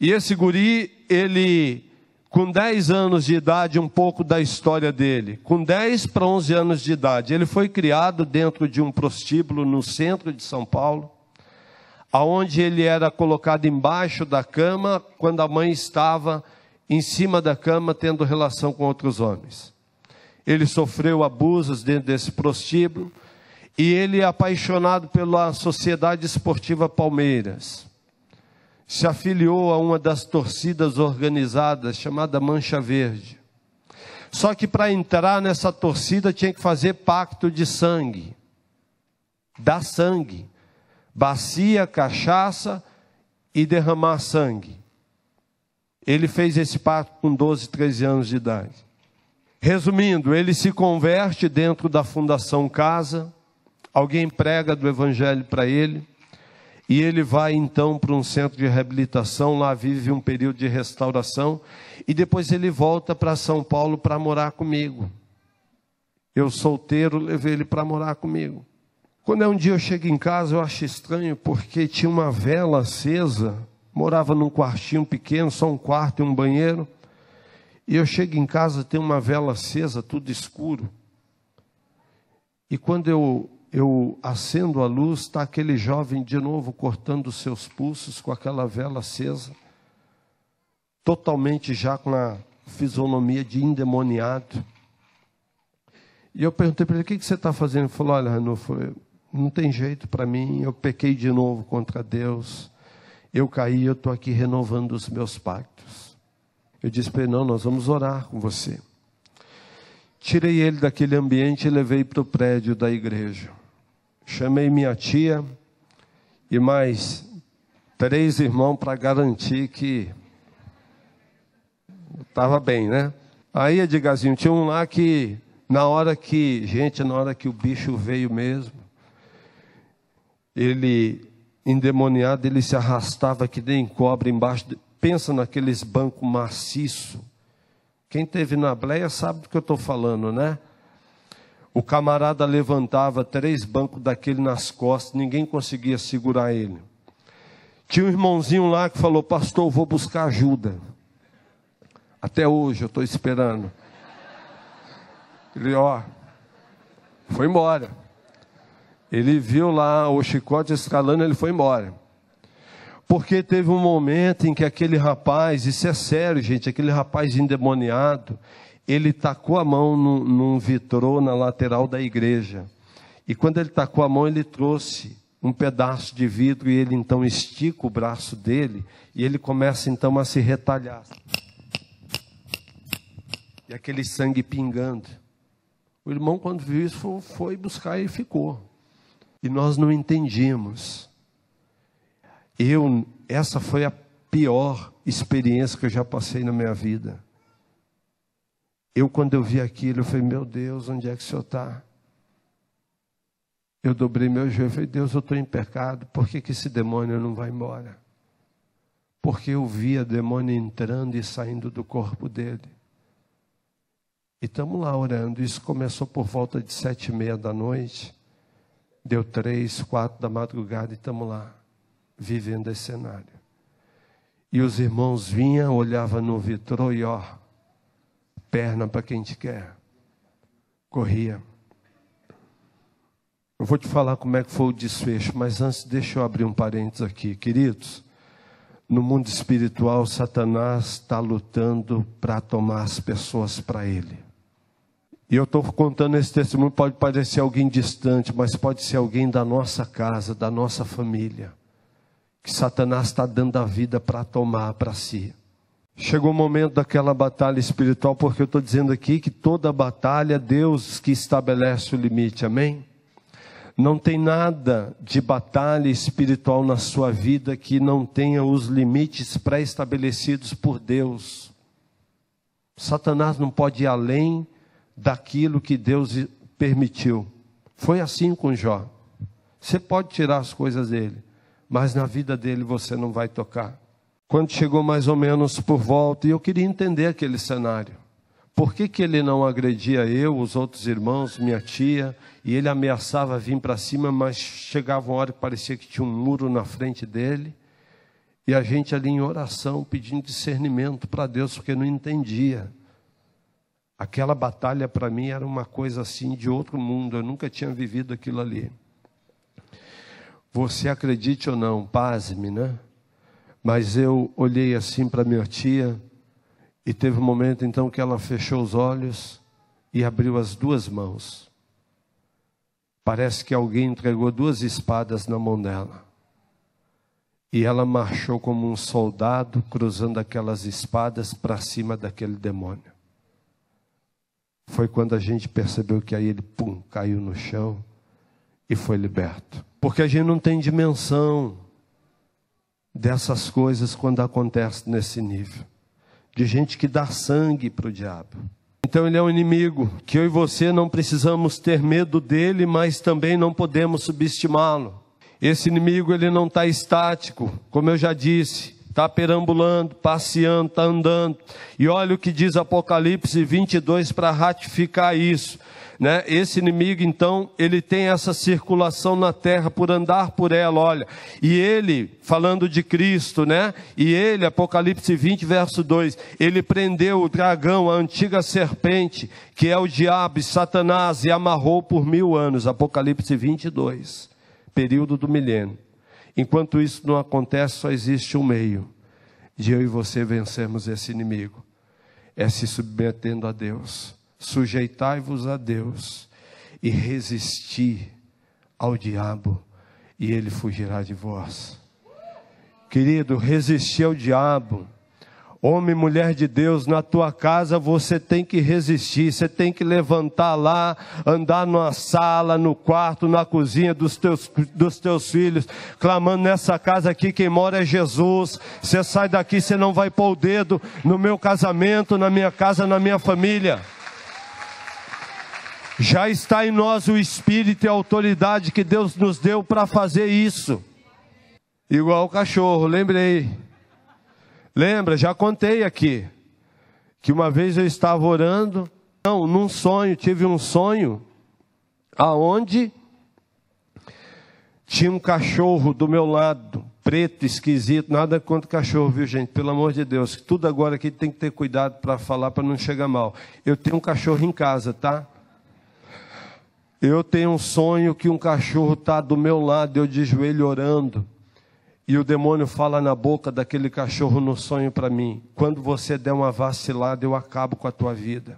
E esse guri, ele, com 10 anos de idade, um pouco da história dele, com 10 para 11 anos de idade, ele foi criado dentro de um prostíbulo no centro de São Paulo, aonde ele era colocado embaixo da cama quando a mãe estava em cima da cama tendo relação com outros homens. Ele sofreu abusos dentro desse prostíbulo, e ele é apaixonado pela Sociedade Esportiva Palmeiras. Se afiliou a uma das torcidas organizadas chamada Mancha Verde. Só que para entrar nessa torcida tinha que fazer pacto de sangue. Dar sangue. Bacia, cachaça e derramar sangue. Ele fez esse pacto com 12, 13 anos de idade. Resumindo, ele se converte dentro da Fundação Casa alguém prega do evangelho para ele, e ele vai então para um centro de reabilitação, lá vive um período de restauração, e depois ele volta para São Paulo para morar comigo. Eu solteiro levei ele para morar comigo. Quando é um dia eu chego em casa, eu acho estranho porque tinha uma vela acesa, morava num quartinho pequeno, só um quarto e um banheiro. E eu chego em casa, tem uma vela acesa, tudo escuro. E quando eu eu acendo a luz, está aquele jovem de novo cortando seus pulsos com aquela vela acesa, totalmente já com a fisionomia de endemoniado. E eu perguntei para ele: o que, que você está fazendo? Ele falou: olha, Ranulfo, não tem jeito para mim, eu pequei de novo contra Deus, eu caí, eu estou aqui renovando os meus pactos. Eu disse para ele: não, nós vamos orar com você. Tirei ele daquele ambiente e levei para o prédio da igreja chamei minha tia e mais três irmãos para garantir que estava bem, né? Aí, Edgarzinho, tinha um lá que, na hora que, gente, na hora que o bicho veio mesmo, ele, endemoniado, ele se arrastava que nem cobra embaixo, de, pensa naqueles bancos maciço. Quem teve na bleia sabe do que eu estou falando, né? O camarada levantava três bancos daquele nas costas, ninguém conseguia segurar ele. Tinha um irmãozinho lá que falou: Pastor, vou buscar ajuda. Até hoje eu estou esperando. Ele, ó, foi embora. Ele viu lá o chicote escalando, ele foi embora. Porque teve um momento em que aquele rapaz, isso é sério, gente, aquele rapaz endemoniado, ele tacou a mão num, num vitrô na lateral da igreja. E quando ele tacou a mão, ele trouxe um pedaço de vidro e ele então estica o braço dele e ele começa então a se retalhar. E aquele sangue pingando. O irmão, quando viu isso, foi buscar e ficou. E nós não entendíamos. Eu, essa foi a pior experiência que eu já passei na minha vida. Eu, quando eu vi aquilo, eu falei, meu Deus, onde é que o senhor está? Eu dobrei meu joelho e falei, Deus, eu estou em pecado, por que, que esse demônio não vai embora? Porque eu via demônio entrando e saindo do corpo dele. E estamos lá orando. Isso começou por volta de sete e meia da noite. Deu três, quatro da madrugada e estamos lá, vivendo esse cenário. E os irmãos vinham, olhavam no vitro e ó, perna para quem te quer. Corria. Eu vou te falar como é que foi o desfecho, mas antes deixa eu abrir um parênteses aqui, queridos. No mundo espiritual, Satanás está lutando para tomar as pessoas para ele. E eu estou contando esse testemunho, pode parecer alguém distante, mas pode ser alguém da nossa casa, da nossa família, que Satanás está dando a vida para tomar para si. Chegou o momento daquela batalha espiritual, porque eu estou dizendo aqui que toda batalha Deus que estabelece o limite, amém? Não tem nada de batalha espiritual na sua vida que não tenha os limites pré-estabelecidos por Deus. Satanás não pode ir além daquilo que Deus permitiu. Foi assim com Jó. Você pode tirar as coisas dele, mas na vida dele você não vai tocar. Quando chegou mais ou menos por volta, e eu queria entender aquele cenário. Por que, que ele não agredia eu, os outros irmãos, minha tia? E ele ameaçava vir para cima, mas chegava uma hora que parecia que tinha um muro na frente dele. E a gente ali em oração, pedindo discernimento para Deus, porque não entendia. Aquela batalha para mim era uma coisa assim de outro mundo, eu nunca tinha vivido aquilo ali. Você acredite ou não, pasme, né? Mas eu olhei assim para minha tia e teve um momento então que ela fechou os olhos e abriu as duas mãos. Parece que alguém entregou duas espadas na mão dela. E ela marchou como um soldado, cruzando aquelas espadas para cima daquele demônio. Foi quando a gente percebeu que aí ele, pum, caiu no chão e foi liberto. Porque a gente não tem dimensão dessas coisas quando acontece nesse nível de gente que dá sangue para o diabo. Então ele é um inimigo que eu e você não precisamos ter medo dele, mas também não podemos subestimá-lo. Esse inimigo ele não está estático, como eu já disse, está perambulando, passeando, está andando. E olha o que diz Apocalipse 22 para ratificar isso. Né? Esse inimigo, então, ele tem essa circulação na terra por andar por ela, olha. E ele, falando de Cristo, né? E ele, Apocalipse 20, verso 2, ele prendeu o dragão, a antiga serpente, que é o diabo e Satanás, e amarrou por mil anos. Apocalipse 22, período do milênio. Enquanto isso não acontece, só existe um meio de eu e você vencermos esse inimigo: é se submetendo a Deus Sujeitai-vos a Deus e resisti ao diabo, e ele fugirá de vós. Querido, resistir ao diabo. Homem, mulher de Deus, na tua casa você tem que resistir, você tem que levantar lá, andar na sala, no quarto, na cozinha dos teus, dos teus filhos, clamando nessa casa aqui, quem mora é Jesus. Você sai daqui, você não vai pôr o dedo no meu casamento, na minha casa, na minha família. Já está em nós o espírito e a autoridade que Deus nos deu para fazer isso. Igual o cachorro, lembrei. Lembra, já contei aqui que uma vez eu estava orando, não, num sonho, tive um sonho aonde tinha um cachorro do meu lado, preto, esquisito, nada contra cachorro, viu gente? Pelo amor de Deus, tudo agora aqui tem que ter cuidado para falar para não chegar mal. Eu tenho um cachorro em casa, tá? Eu tenho um sonho que um cachorro está do meu lado, eu de joelho orando. E o demônio fala na boca daquele cachorro no sonho para mim: quando você der uma vacilada, eu acabo com a tua vida.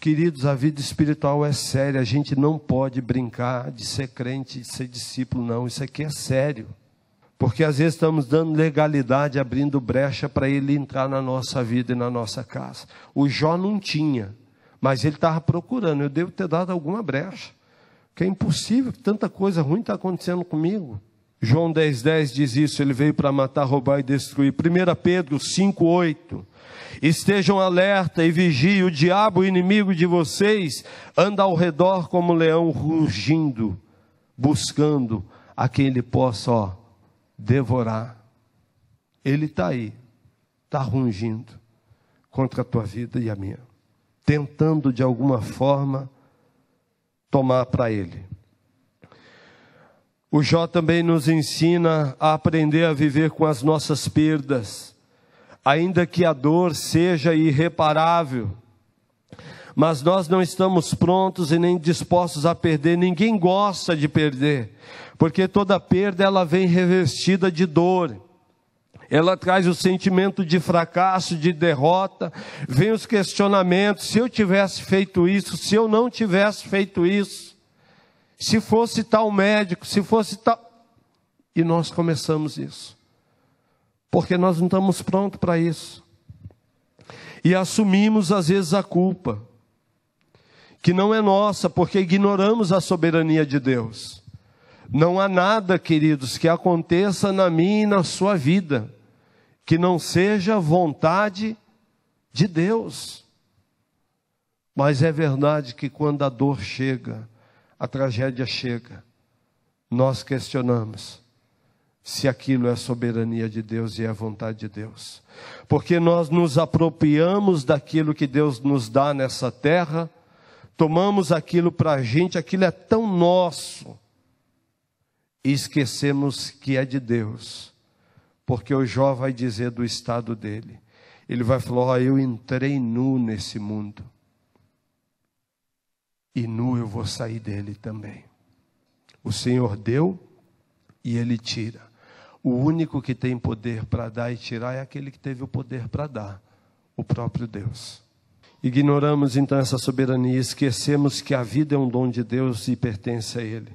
Queridos, a vida espiritual é séria, a gente não pode brincar de ser crente, de ser discípulo, não. Isso aqui é sério. Porque às vezes estamos dando legalidade, abrindo brecha para ele entrar na nossa vida e na nossa casa. O Jó não tinha, mas ele estava procurando, eu devo ter dado alguma brecha. Porque é impossível, que tanta coisa ruim está acontecendo comigo. João 10,10 10 diz isso, ele veio para matar, roubar e destruir. 1 Pedro 5,8. Estejam alerta e vigiem, o diabo, o inimigo de vocês, anda ao redor como um leão rugindo, buscando a quem ele possa ó, devorar. Ele está aí, está rugindo contra a tua vida e a minha tentando de alguma forma tomar para ele. O Jó também nos ensina a aprender a viver com as nossas perdas, ainda que a dor seja irreparável. Mas nós não estamos prontos e nem dispostos a perder, ninguém gosta de perder, porque toda perda ela vem revestida de dor ela traz o sentimento de fracasso, de derrota, vem os questionamentos: se eu tivesse feito isso, se eu não tivesse feito isso, se fosse tal médico, se fosse tal. E nós começamos isso, porque nós não estamos prontos para isso. E assumimos às vezes a culpa, que não é nossa, porque ignoramos a soberania de Deus. Não há nada, queridos, que aconteça na minha e na sua vida que não seja vontade de Deus. Mas é verdade que quando a dor chega, a tragédia chega, nós questionamos se aquilo é soberania de Deus e é vontade de Deus. Porque nós nos apropriamos daquilo que Deus nos dá nessa terra, tomamos aquilo para a gente, aquilo é tão nosso, e esquecemos que é de Deus porque o Jó vai dizer do estado dele. Ele vai falar: oh, eu entrei nu nesse mundo, e nu eu vou sair dele também. O Senhor deu e ele tira. O único que tem poder para dar e tirar é aquele que teve o poder para dar, o próprio Deus. Ignoramos então essa soberania, esquecemos que a vida é um dom de Deus e pertence a Ele.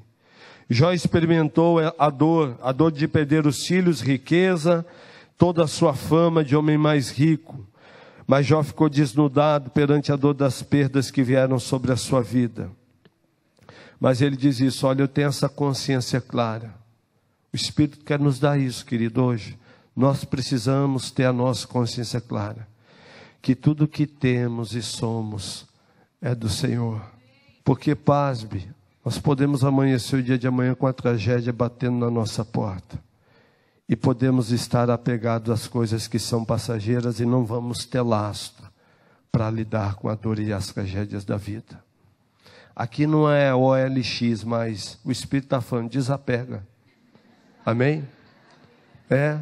Jó experimentou é, a dor, a dor de perder os filhos, riqueza, toda a sua fama de homem mais rico. Mas Jó ficou desnudado perante a dor das perdas que vieram sobre a sua vida. Mas ele diz isso: olha, eu tenho essa consciência clara. O Espírito quer nos dar isso, querido, hoje. Nós precisamos ter a nossa consciência clara. Que tudo que temos e somos é do Senhor. Porque, pasme, nós podemos amanhecer o dia de amanhã com a tragédia batendo na nossa porta. E podemos estar apegados às coisas que são passageiras e não vamos ter lastro para lidar com a dor e as tragédias da vida. Aqui não é OLX, mas o Espírito está falando, desapega. Amém? É,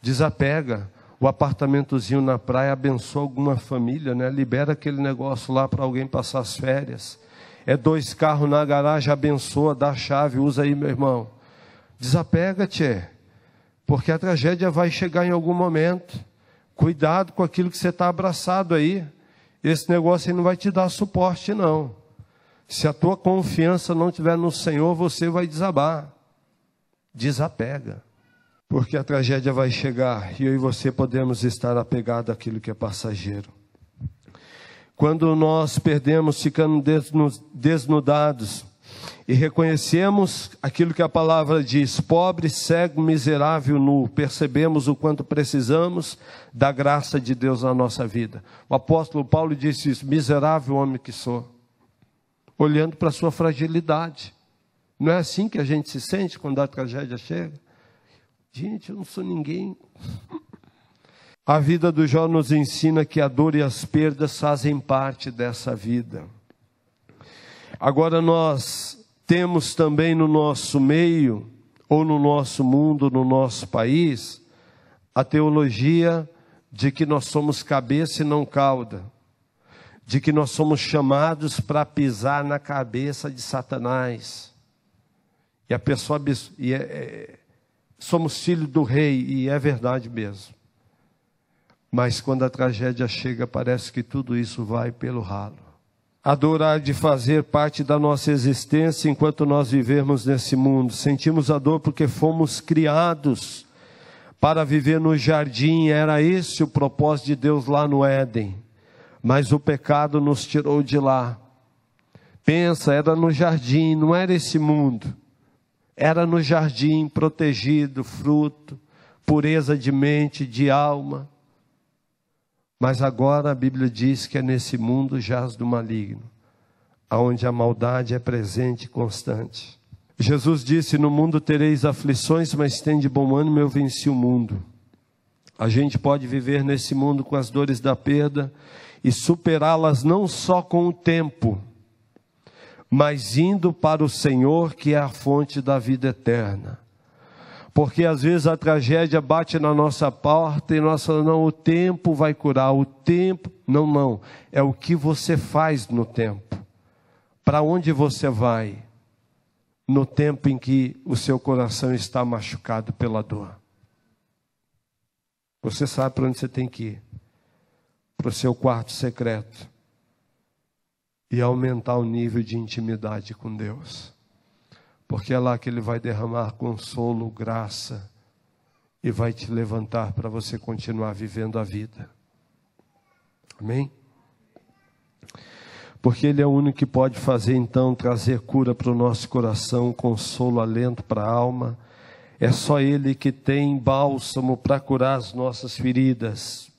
desapega. O apartamentozinho na praia abençoa alguma família, né? Libera aquele negócio lá para alguém passar as férias é dois carros na garagem, abençoa, dá chave, usa aí, meu irmão. Desapega-te, porque a tragédia vai chegar em algum momento. Cuidado com aquilo que você está abraçado aí. Esse negócio aí não vai te dar suporte, não. Se a tua confiança não estiver no Senhor, você vai desabar. Desapega. Porque a tragédia vai chegar e eu e você podemos estar apegados àquilo que é passageiro quando nós perdemos, ficando desnudados e reconhecemos aquilo que a palavra diz: pobre, cego, miserável, nu, percebemos o quanto precisamos da graça de Deus na nossa vida. O apóstolo Paulo disse isso: miserável homem que sou, olhando para a sua fragilidade. Não é assim que a gente se sente quando a tragédia chega? Gente, eu não sou ninguém. A vida do Jó nos ensina que a dor e as perdas fazem parte dessa vida. Agora nós temos também no nosso meio, ou no nosso mundo, no nosso país, a teologia de que nós somos cabeça e não cauda, de que nós somos chamados para pisar na cabeça de Satanás. E a pessoa e é, é, somos filho do rei, e é verdade mesmo. Mas quando a tragédia chega, parece que tudo isso vai pelo ralo. A dor há de fazer parte da nossa existência enquanto nós vivermos nesse mundo. Sentimos a dor porque fomos criados para viver no jardim, era esse o propósito de Deus lá no Éden. Mas o pecado nos tirou de lá. Pensa, era no jardim, não era esse mundo. Era no jardim, protegido, fruto, pureza de mente, de alma. Mas agora a Bíblia diz que é nesse mundo jaz do maligno, aonde a maldade é presente e constante. Jesus disse: No mundo tereis aflições, mas tem de bom ânimo, eu venci o mundo. A gente pode viver nesse mundo com as dores da perda e superá-las não só com o tempo, mas indo para o Senhor, que é a fonte da vida eterna. Porque às vezes a tragédia bate na nossa porta e nós falamos, não, o tempo vai curar, o tempo. Não, não. É o que você faz no tempo. Para onde você vai no tempo em que o seu coração está machucado pela dor. Você sabe para onde você tem que ir para o seu quarto secreto e aumentar o nível de intimidade com Deus porque é lá que Ele vai derramar consolo, graça e vai te levantar para você continuar vivendo a vida. Amém? Porque Ele é o único que pode fazer, então, trazer cura para o nosso coração, consolo, alento para a alma. É só Ele que tem bálsamo para curar as nossas feridas.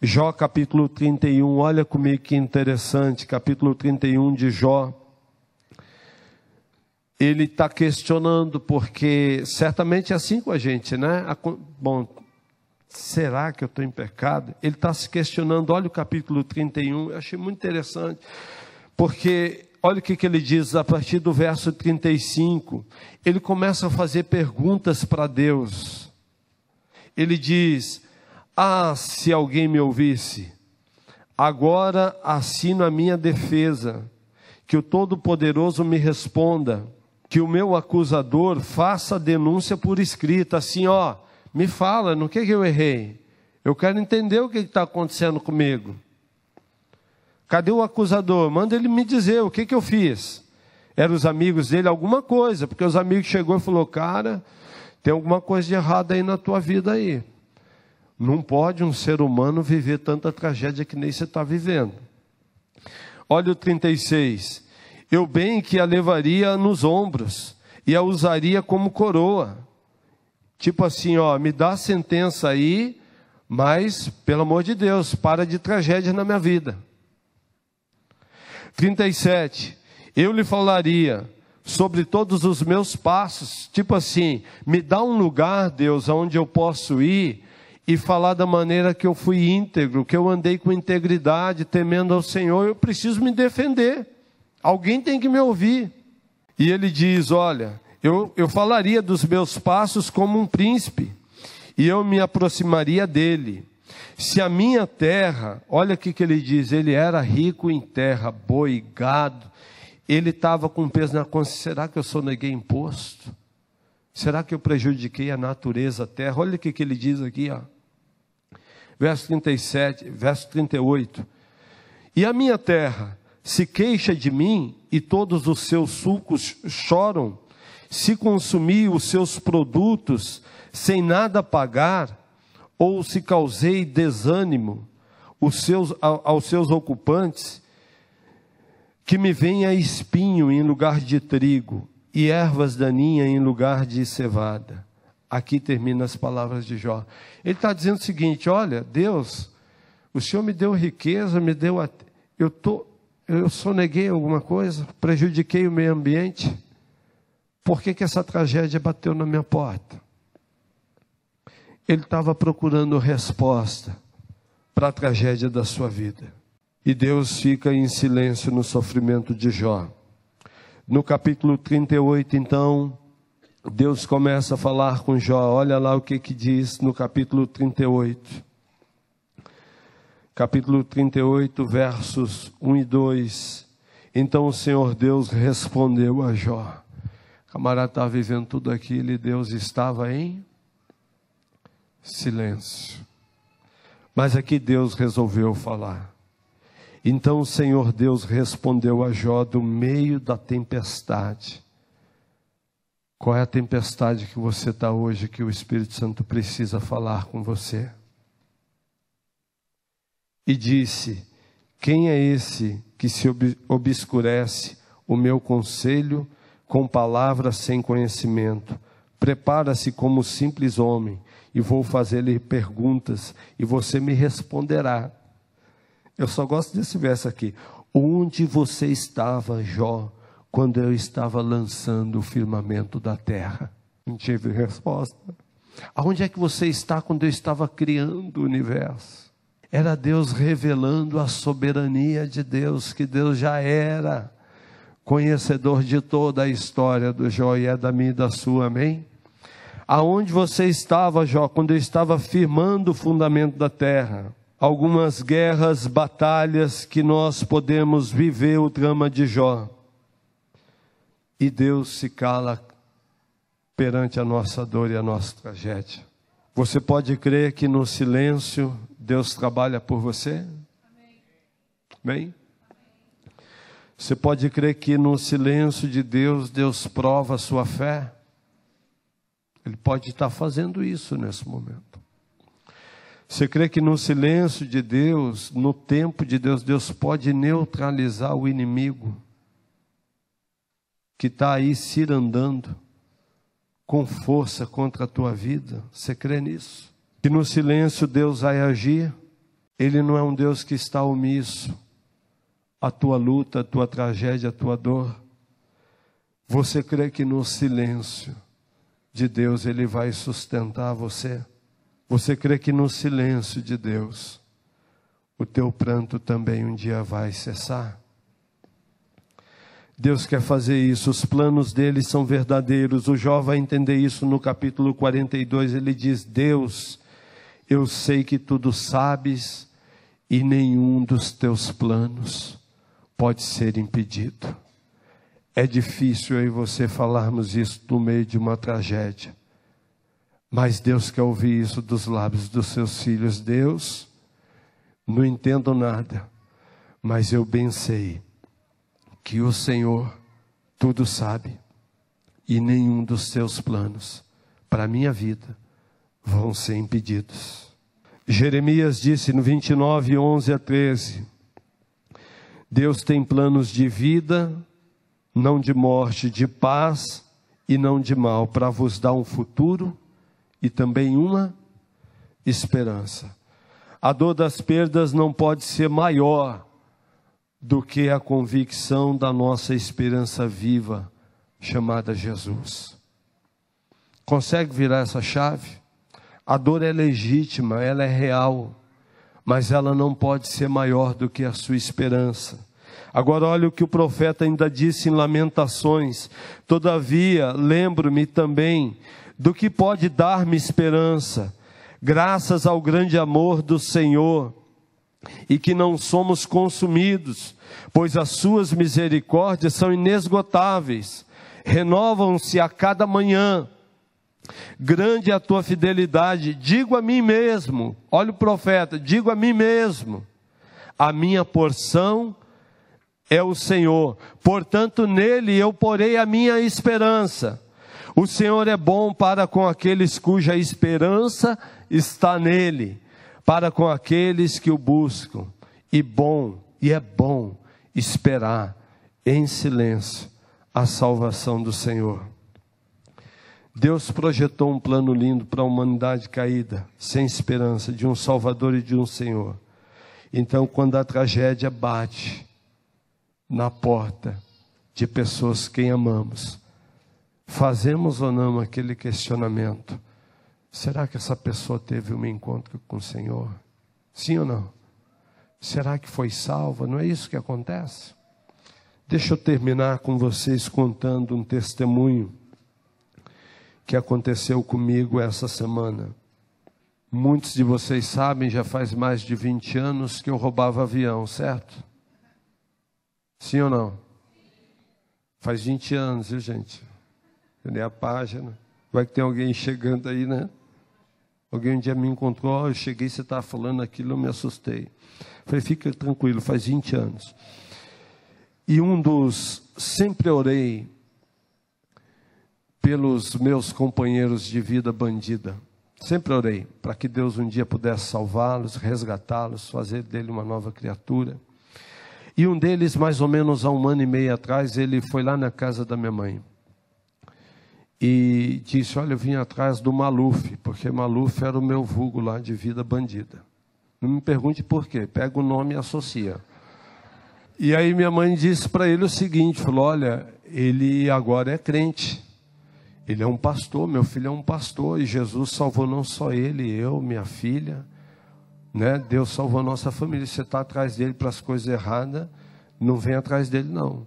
Jó capítulo 31, olha comigo que interessante, capítulo 31 de Jó ele está questionando, porque certamente é assim com a gente, né? Bom, será que eu estou em pecado? Ele está se questionando, olha o capítulo 31, eu achei muito interessante, porque olha o que, que ele diz a partir do verso 35. Ele começa a fazer perguntas para Deus. Ele diz: Ah, se alguém me ouvisse, agora assino a minha defesa, que o Todo-Poderoso me responda que o meu acusador faça denúncia por escrita, assim, ó, me fala no que, que eu errei. Eu quero entender o que está acontecendo comigo. Cadê o acusador? Manda ele me dizer o que, que eu fiz. Eram os amigos dele alguma coisa, porque os amigos chegou e falou, cara, tem alguma coisa de errado aí na tua vida aí. Não pode um ser humano viver tanta tragédia que nem você está vivendo. Olha o 36. Eu bem que a levaria nos ombros e a usaria como coroa. Tipo assim, ó, me dá a sentença aí, mas, pelo amor de Deus, para de tragédia na minha vida. 37. Eu lhe falaria sobre todos os meus passos. Tipo assim, me dá um lugar, Deus, aonde eu posso ir e falar da maneira que eu fui íntegro, que eu andei com integridade, temendo ao Senhor. Eu preciso me defender. Alguém tem que me ouvir. E ele diz: Olha, eu, eu falaria dos meus passos como um príncipe, e eu me aproximaria dele. Se a minha terra, olha o que ele diz: ele era rico em terra, boi, gado, ele estava com peso na consciência: será que eu neguei imposto? Será que eu prejudiquei a natureza, a terra? Olha o que ele diz aqui, ó. verso 37, verso 38. E a minha terra, se queixa de mim e todos os seus sulcos choram, se consumi os seus produtos sem nada pagar, ou se causei desânimo os seus, aos seus ocupantes, que me venha espinho em lugar de trigo e ervas daninha em lugar de cevada. Aqui termina as palavras de Jó. Ele está dizendo o seguinte: olha, Deus, o Senhor me deu riqueza, me deu. Eu tô, eu soneguei alguma coisa, prejudiquei o meio ambiente, por que, que essa tragédia bateu na minha porta? Ele estava procurando resposta para a tragédia da sua vida. E Deus fica em silêncio no sofrimento de Jó. No capítulo 38, então, Deus começa a falar com Jó. Olha lá o que, que diz no capítulo 38 capítulo 38, versos 1 e 2. Então o Senhor Deus respondeu a Jó. O camarada estava tá vivendo tudo aquilo e Deus estava em silêncio. Mas aqui Deus resolveu falar. Então o Senhor Deus respondeu a Jó do meio da tempestade. Qual é a tempestade que você está hoje que o Espírito Santo precisa falar com você? e disse: Quem é esse que se obscurece o meu conselho com palavras sem conhecimento? Prepara-se como simples homem, e vou fazer-lhe perguntas, e você me responderá. Eu só gosto desse verso aqui. Onde você estava, Jó, quando eu estava lançando o firmamento da terra? Não tive resposta. Aonde é que você está quando eu estava criando o universo? Era Deus revelando a soberania de Deus, que Deus já era conhecedor de toda a história do Jó e é da minha e da sua, amém? Aonde você estava, Jó, quando eu estava firmando o fundamento da terra? Algumas guerras, batalhas que nós podemos viver o drama de Jó. E Deus se cala perante a nossa dor e a nossa tragédia. Você pode crer que no silêncio Deus trabalha por você? Amém? Você pode crer que no silêncio de Deus, Deus prova a sua fé? Ele pode estar fazendo isso nesse momento. Você crê que no silêncio de Deus, no tempo de Deus, Deus pode neutralizar o inimigo que está aí cirandando com força contra a tua vida? Você crê nisso? que no silêncio Deus vai agir. Ele não é um Deus que está omisso à tua luta, à tua tragédia, à tua dor. Você crê que no silêncio de Deus ele vai sustentar você? Você crê que no silêncio de Deus o teu pranto também um dia vai cessar? Deus quer fazer isso, os planos dele são verdadeiros. O Jó vai entender isso no capítulo 42. Ele diz: Deus eu sei que tudo sabes e nenhum dos teus planos pode ser impedido. É difícil eu e você falarmos isso no meio de uma tragédia, mas Deus quer ouvir isso dos lábios dos seus filhos. Deus, não entendo nada, mas eu bem sei que o Senhor tudo sabe e nenhum dos seus planos para a minha vida vão ser impedidos. Jeremias disse no 29, 11 a 13: Deus tem planos de vida, não de morte, de paz e não de mal, para vos dar um futuro e também uma esperança. A dor das perdas não pode ser maior do que a convicção da nossa esperança viva, chamada Jesus. Consegue virar essa chave? A dor é legítima, ela é real, mas ela não pode ser maior do que a sua esperança. Agora, olha o que o profeta ainda disse em Lamentações: Todavia, lembro-me também do que pode dar-me esperança, graças ao grande amor do Senhor, e que não somos consumidos, pois as suas misericórdias são inesgotáveis, renovam-se a cada manhã. Grande é a tua fidelidade, digo a mim mesmo, olha o profeta, digo a mim mesmo, a minha porção é o Senhor, portanto nele eu porei a minha esperança. O Senhor é bom para com aqueles cuja esperança está nele, para com aqueles que o buscam. E bom, e é bom esperar em silêncio a salvação do Senhor. Deus projetou um plano lindo para a humanidade caída, sem esperança, de um Salvador e de um Senhor. Então, quando a tragédia bate na porta de pessoas quem amamos, fazemos ou não aquele questionamento: será que essa pessoa teve um encontro com o Senhor? Sim ou não? Será que foi salva? Não é isso que acontece? Deixa eu terminar com vocês contando um testemunho que aconteceu comigo essa semana. Muitos de vocês sabem, já faz mais de 20 anos que eu roubava avião, certo? Sim ou não? Faz 20 anos, viu, gente? Eu dei a página. Vai que tem alguém chegando aí, né? Alguém um dia me encontrou, eu cheguei, você estava falando aquilo, eu me assustei. Falei, fica tranquilo, faz 20 anos. E um dos, sempre orei pelos meus companheiros de vida bandida. Sempre orei para que Deus um dia pudesse salvá-los, resgatá-los, fazer dele uma nova criatura. E um deles, mais ou menos há um ano e meio atrás, ele foi lá na casa da minha mãe e disse: Olha, eu vim atrás do Maluf, porque Maluf era o meu vulgo lá de vida bandida. Não me pergunte por quê, pega o nome e associa. E aí minha mãe disse para ele o seguinte: falou, Olha, ele agora é crente. Ele é um pastor, meu filho é um pastor, e Jesus salvou não só ele, eu, minha filha, né? Deus salvou a nossa família. Você está atrás dele para as coisas erradas, não vem atrás dele, não.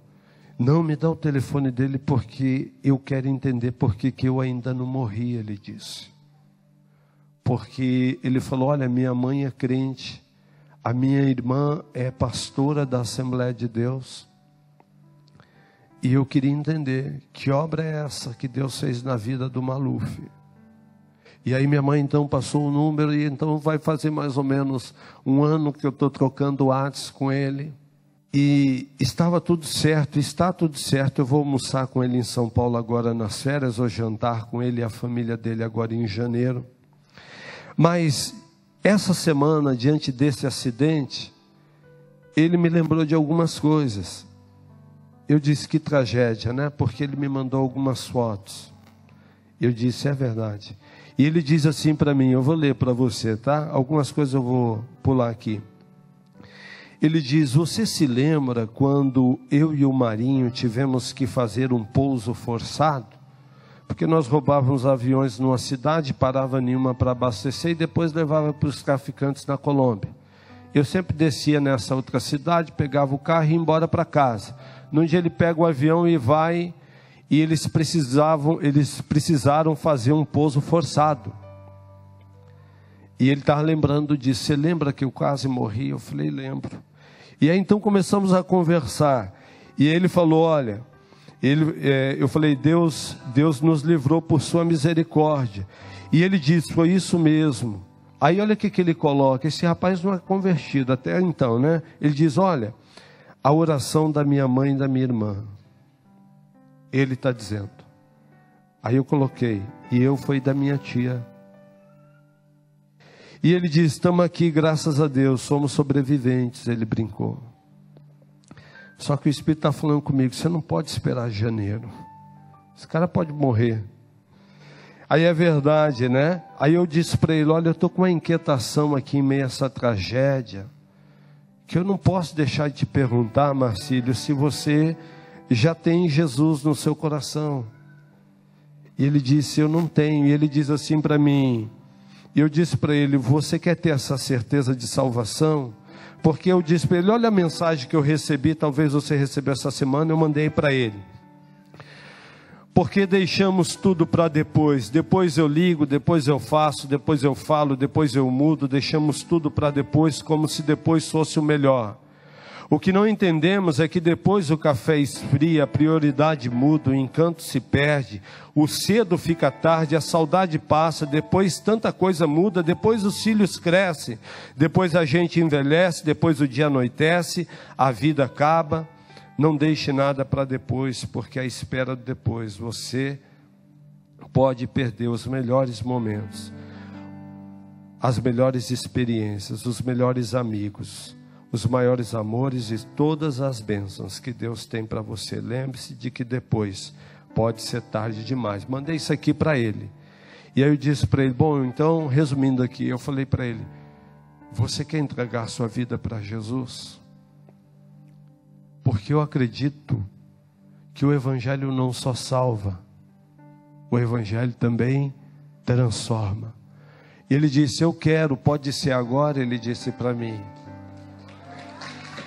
Não me dá o telefone dele porque eu quero entender por que eu ainda não morri, ele disse. Porque ele falou: Olha, minha mãe é crente, a minha irmã é pastora da Assembleia de Deus, e eu queria entender que obra é essa que Deus fez na vida do Maluf. E aí minha mãe então passou o número e então vai fazer mais ou menos um ano que eu estou trocando WhatsApp com ele. E estava tudo certo, está tudo certo. Eu vou almoçar com ele em São Paulo agora nas férias, ou jantar com ele e a família dele agora em janeiro. Mas essa semana, diante desse acidente, ele me lembrou de algumas coisas. Eu disse que tragédia, né? Porque ele me mandou algumas fotos. Eu disse, é verdade. E ele diz assim para mim: eu vou ler para você, tá? Algumas coisas eu vou pular aqui. Ele diz: Você se lembra quando eu e o Marinho tivemos que fazer um pouso forçado? Porque nós roubávamos aviões numa cidade, parava nenhuma para abastecer e depois levava para os traficantes na Colômbia. Eu sempre descia nessa outra cidade, pegava o carro e ia embora para casa no dia ele pega o avião e vai, e eles precisavam, eles precisaram fazer um pouso forçado. E ele estava lembrando disso. Você lembra que eu quase morri? Eu falei, lembro. E aí então começamos a conversar. E ele falou: Olha, ele, é, eu falei, Deus, Deus nos livrou por sua misericórdia. E ele disse: Foi isso mesmo. Aí olha o que, que ele coloca: esse rapaz não é convertido até então, né? Ele diz: Olha, a oração da minha mãe e da minha irmã. Ele está dizendo. Aí eu coloquei, e eu fui da minha tia. E ele diz: Estamos aqui, graças a Deus, somos sobreviventes. Ele brincou. Só que o Espírito está falando comigo: Você não pode esperar janeiro. Esse cara pode morrer. Aí é verdade, né? Aí eu disse para ele: Olha, eu estou com uma inquietação aqui em meio a essa tragédia que eu não posso deixar de te perguntar, Marcílio, se você já tem Jesus no seu coração. E ele disse: Eu não tenho. E ele diz assim para mim. E eu disse para ele: Você quer ter essa certeza de salvação? Porque eu disse para ele: Olha a mensagem que eu recebi, talvez você recebeu essa semana, eu mandei para ele porque deixamos tudo para depois. Depois eu ligo, depois eu faço, depois eu falo, depois eu mudo, deixamos tudo para depois, como se depois fosse o melhor. O que não entendemos é que depois o café esfria, a prioridade muda, o encanto se perde, o cedo fica tarde, a saudade passa, depois tanta coisa muda, depois os filhos crescem, depois a gente envelhece, depois o dia anoitece, a vida acaba. Não deixe nada para depois, porque a espera do depois você pode perder os melhores momentos, as melhores experiências, os melhores amigos, os maiores amores e todas as bênçãos que Deus tem para você. Lembre-se de que depois pode ser tarde demais. Mandei isso aqui para ele. E aí eu disse para ele: Bom, então, resumindo aqui, eu falei para ele: Você quer entregar sua vida para Jesus? porque eu acredito que o Evangelho não só salva, o Evangelho também transforma. E ele disse: Eu quero, pode ser agora, ele disse para mim.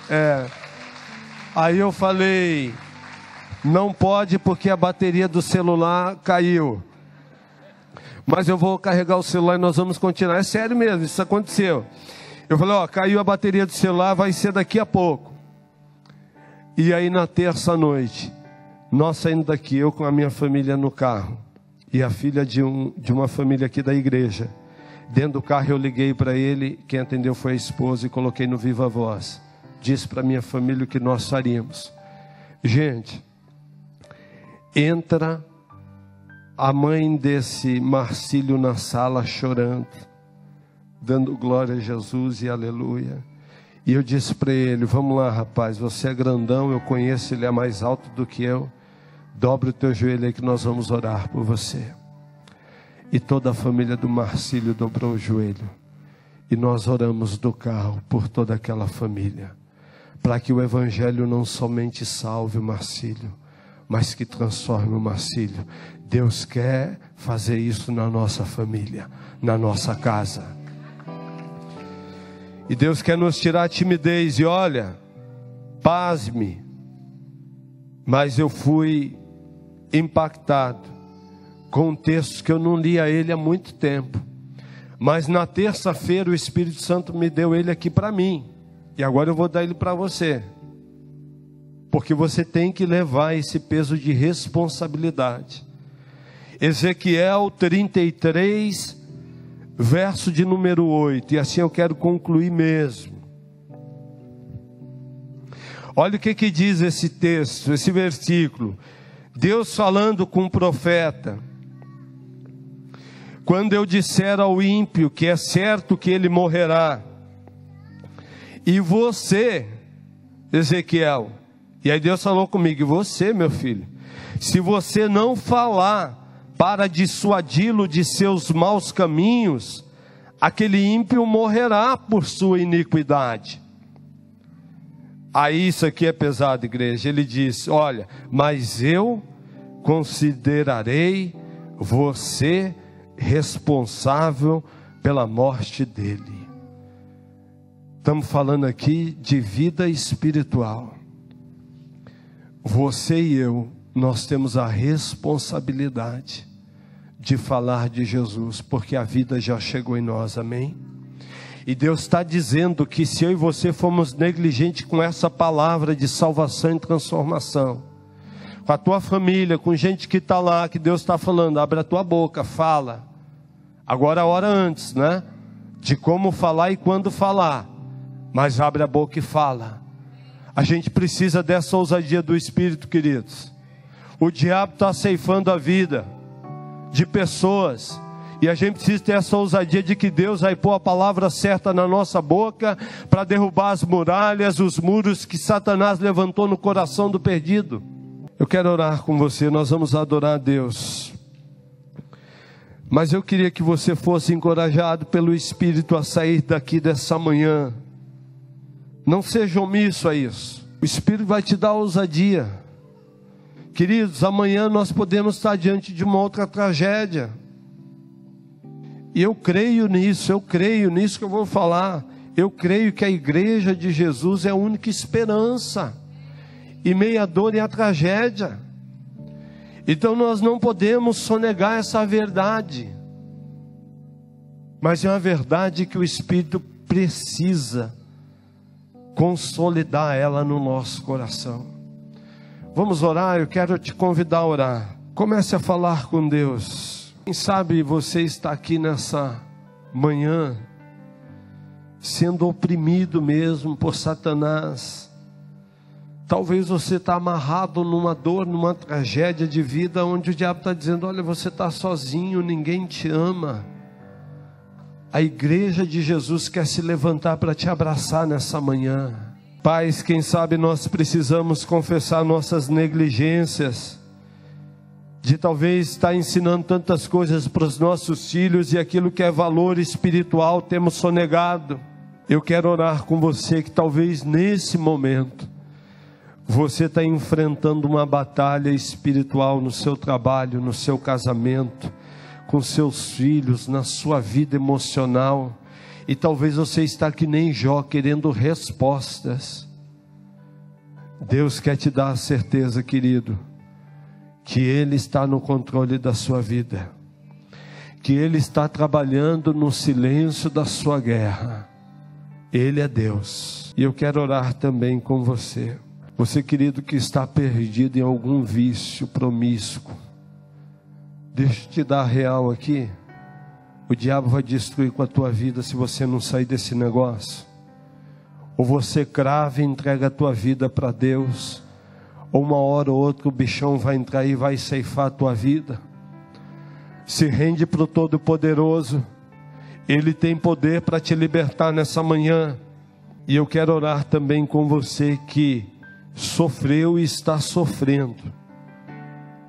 É, aí eu falei: Não pode porque a bateria do celular caiu. Mas eu vou carregar o celular e nós vamos continuar. É sério mesmo, isso aconteceu. Eu falei: Ó, caiu a bateria do celular, vai ser daqui a pouco. E aí na terça noite, nós saindo daqui, eu com a minha família no carro e a filha de, um, de uma família aqui da igreja. Dentro do carro eu liguei para ele, quem atendeu foi a esposa e coloquei no viva voz. Disse para minha família o que nós faríamos. Gente, entra a mãe desse Marcílio na sala chorando, dando glória a Jesus e aleluia. E eu disse para ele: Vamos lá, rapaz, você é grandão, eu conheço, ele é mais alto do que eu. Dobre o teu joelho aí que nós vamos orar por você. E toda a família do Marcílio dobrou o joelho. E nós oramos do carro por toda aquela família. Para que o Evangelho não somente salve o Marcílio, mas que transforme o Marcílio. Deus quer fazer isso na nossa família, na nossa casa. E Deus quer nos tirar a timidez. E olha, pasme, mas eu fui impactado com um texto que eu não li a ele há muito tempo. Mas na terça-feira o Espírito Santo me deu ele aqui para mim. E agora eu vou dar ele para você. Porque você tem que levar esse peso de responsabilidade. Ezequiel 33, verso de número 8, e assim eu quero concluir mesmo. Olha o que, que diz esse texto, esse versículo. Deus falando com o profeta. Quando eu disser ao ímpio que é certo que ele morrerá, e você, Ezequiel, e aí Deus falou comigo, e você, meu filho, se você não falar para dissuadi-lo de seus maus caminhos, aquele ímpio morrerá por sua iniquidade. Aí ah, isso aqui é pesado, igreja. Ele diz: Olha, mas eu considerarei você responsável pela morte dele. Estamos falando aqui de vida espiritual. Você e eu, nós temos a responsabilidade de falar de Jesus, porque a vida já chegou em nós, amém? E Deus está dizendo que se eu e você formos negligentes com essa palavra de salvação e transformação, com a tua família, com gente que está lá, que Deus está falando, abre a tua boca, fala. Agora é a hora antes, né? De como falar e quando falar. Mas abre a boca e fala. A gente precisa dessa ousadia do Espírito, queridos. O diabo está ceifando a vida de pessoas. E a gente precisa ter essa ousadia de que Deus vai pôr a palavra certa na nossa boca para derrubar as muralhas, os muros que Satanás levantou no coração do perdido. Eu quero orar com você, nós vamos adorar a Deus. Mas eu queria que você fosse encorajado pelo Espírito a sair daqui dessa manhã. Não seja omisso a isso. O Espírito vai te dar ousadia. Queridos, amanhã nós podemos estar diante de uma outra tragédia. E eu creio nisso, eu creio nisso que eu vou falar. Eu creio que a igreja de Jesus é a única esperança, e meia dor e a tragédia. Então nós não podemos sonegar essa verdade, mas é uma verdade que o Espírito precisa consolidar ela no nosso coração. Vamos orar, eu quero te convidar a orar. Comece a falar com Deus. Quem sabe você está aqui nessa manhã sendo oprimido mesmo por Satanás. Talvez você está amarrado numa dor, numa tragédia de vida, onde o diabo está dizendo: Olha, você está sozinho, ninguém te ama. A igreja de Jesus quer se levantar para te abraçar nessa manhã. Pais, quem sabe nós precisamos confessar nossas negligências, de talvez estar ensinando tantas coisas para os nossos filhos e aquilo que é valor espiritual temos sonegado. Eu quero orar com você que talvez nesse momento você está enfrentando uma batalha espiritual no seu trabalho, no seu casamento, com seus filhos, na sua vida emocional. E talvez você está que nem Jó querendo respostas. Deus quer te dar a certeza, querido, que Ele está no controle da sua vida, que Ele está trabalhando no silêncio da sua guerra. Ele é Deus. E eu quero orar também com você. Você, querido, que está perdido em algum vício promíscuo. Deixa eu te dar real aqui. O diabo vai destruir com a tua vida se você não sair desse negócio. Ou você crava e entrega a tua vida para Deus, ou uma hora ou outra o bichão vai entrar e vai ceifar a tua vida. Se rende para o Todo-Poderoso, Ele tem poder para te libertar nessa manhã. E eu quero orar também com você que sofreu e está sofrendo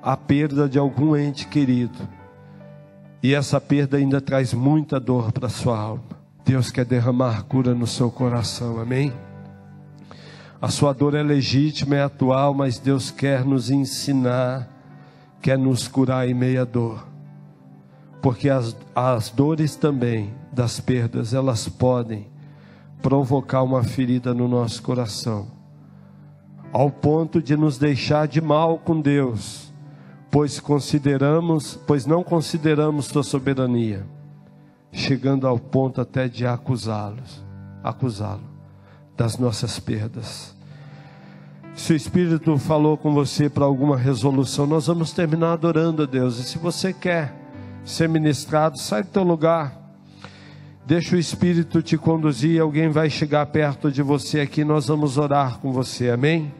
a perda de algum ente querido e essa perda ainda traz muita dor para sua alma. Deus quer derramar cura no seu coração, amém? A sua dor é legítima, é atual, mas Deus quer nos ensinar, quer nos curar em meia dor. Porque as, as dores também das perdas, elas podem provocar uma ferida no nosso coração, ao ponto de nos deixar de mal com Deus pois consideramos, pois não consideramos tua soberania, chegando ao ponto até de acusá-los, acusá-lo das nossas perdas. Se o Espírito falou com você para alguma resolução, nós vamos terminar adorando a Deus. E se você quer ser ministrado, sai do teu lugar. Deixa o Espírito te conduzir. Alguém vai chegar perto de você aqui. Nós vamos orar com você. Amém?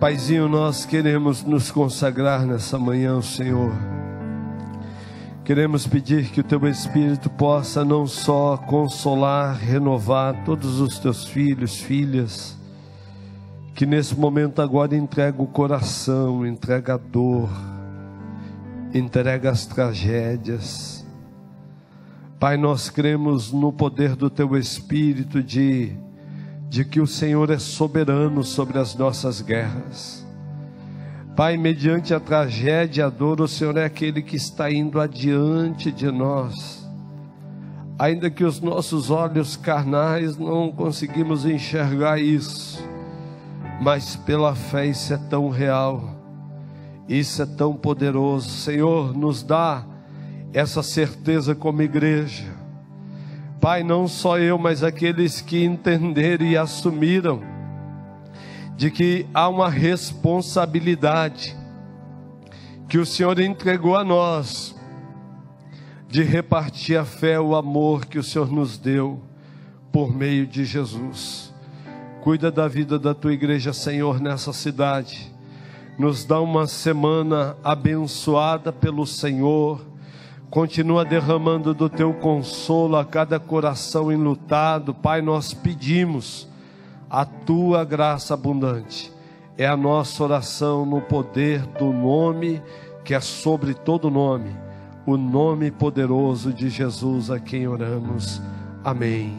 Paizinho, nós queremos nos consagrar nessa manhã, Senhor. Queremos pedir que o Teu Espírito possa não só consolar, renovar todos os Teus filhos, filhas, que nesse momento agora entrega o coração, entrega a dor, entrega as tragédias. Pai, nós cremos no poder do Teu Espírito de de que o Senhor é soberano sobre as nossas guerras. Pai, mediante a tragédia, a dor, o Senhor é aquele que está indo adiante de nós. Ainda que os nossos olhos carnais não conseguimos enxergar isso, mas pela fé isso é tão real, isso é tão poderoso. Senhor, nos dá essa certeza como igreja Pai, não só eu, mas aqueles que entenderam e assumiram de que há uma responsabilidade que o Senhor entregou a nós de repartir a fé, o amor que o Senhor nos deu por meio de Jesus. Cuida da vida da tua igreja, Senhor, nessa cidade. Nos dá uma semana abençoada pelo Senhor Continua derramando do teu consolo a cada coração enlutado. Pai, nós pedimos a tua graça abundante. É a nossa oração no poder do nome que é sobre todo nome, o nome poderoso de Jesus a quem oramos. Amém.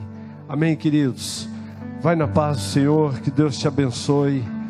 Amém, queridos. Vai na paz do Senhor, que Deus te abençoe.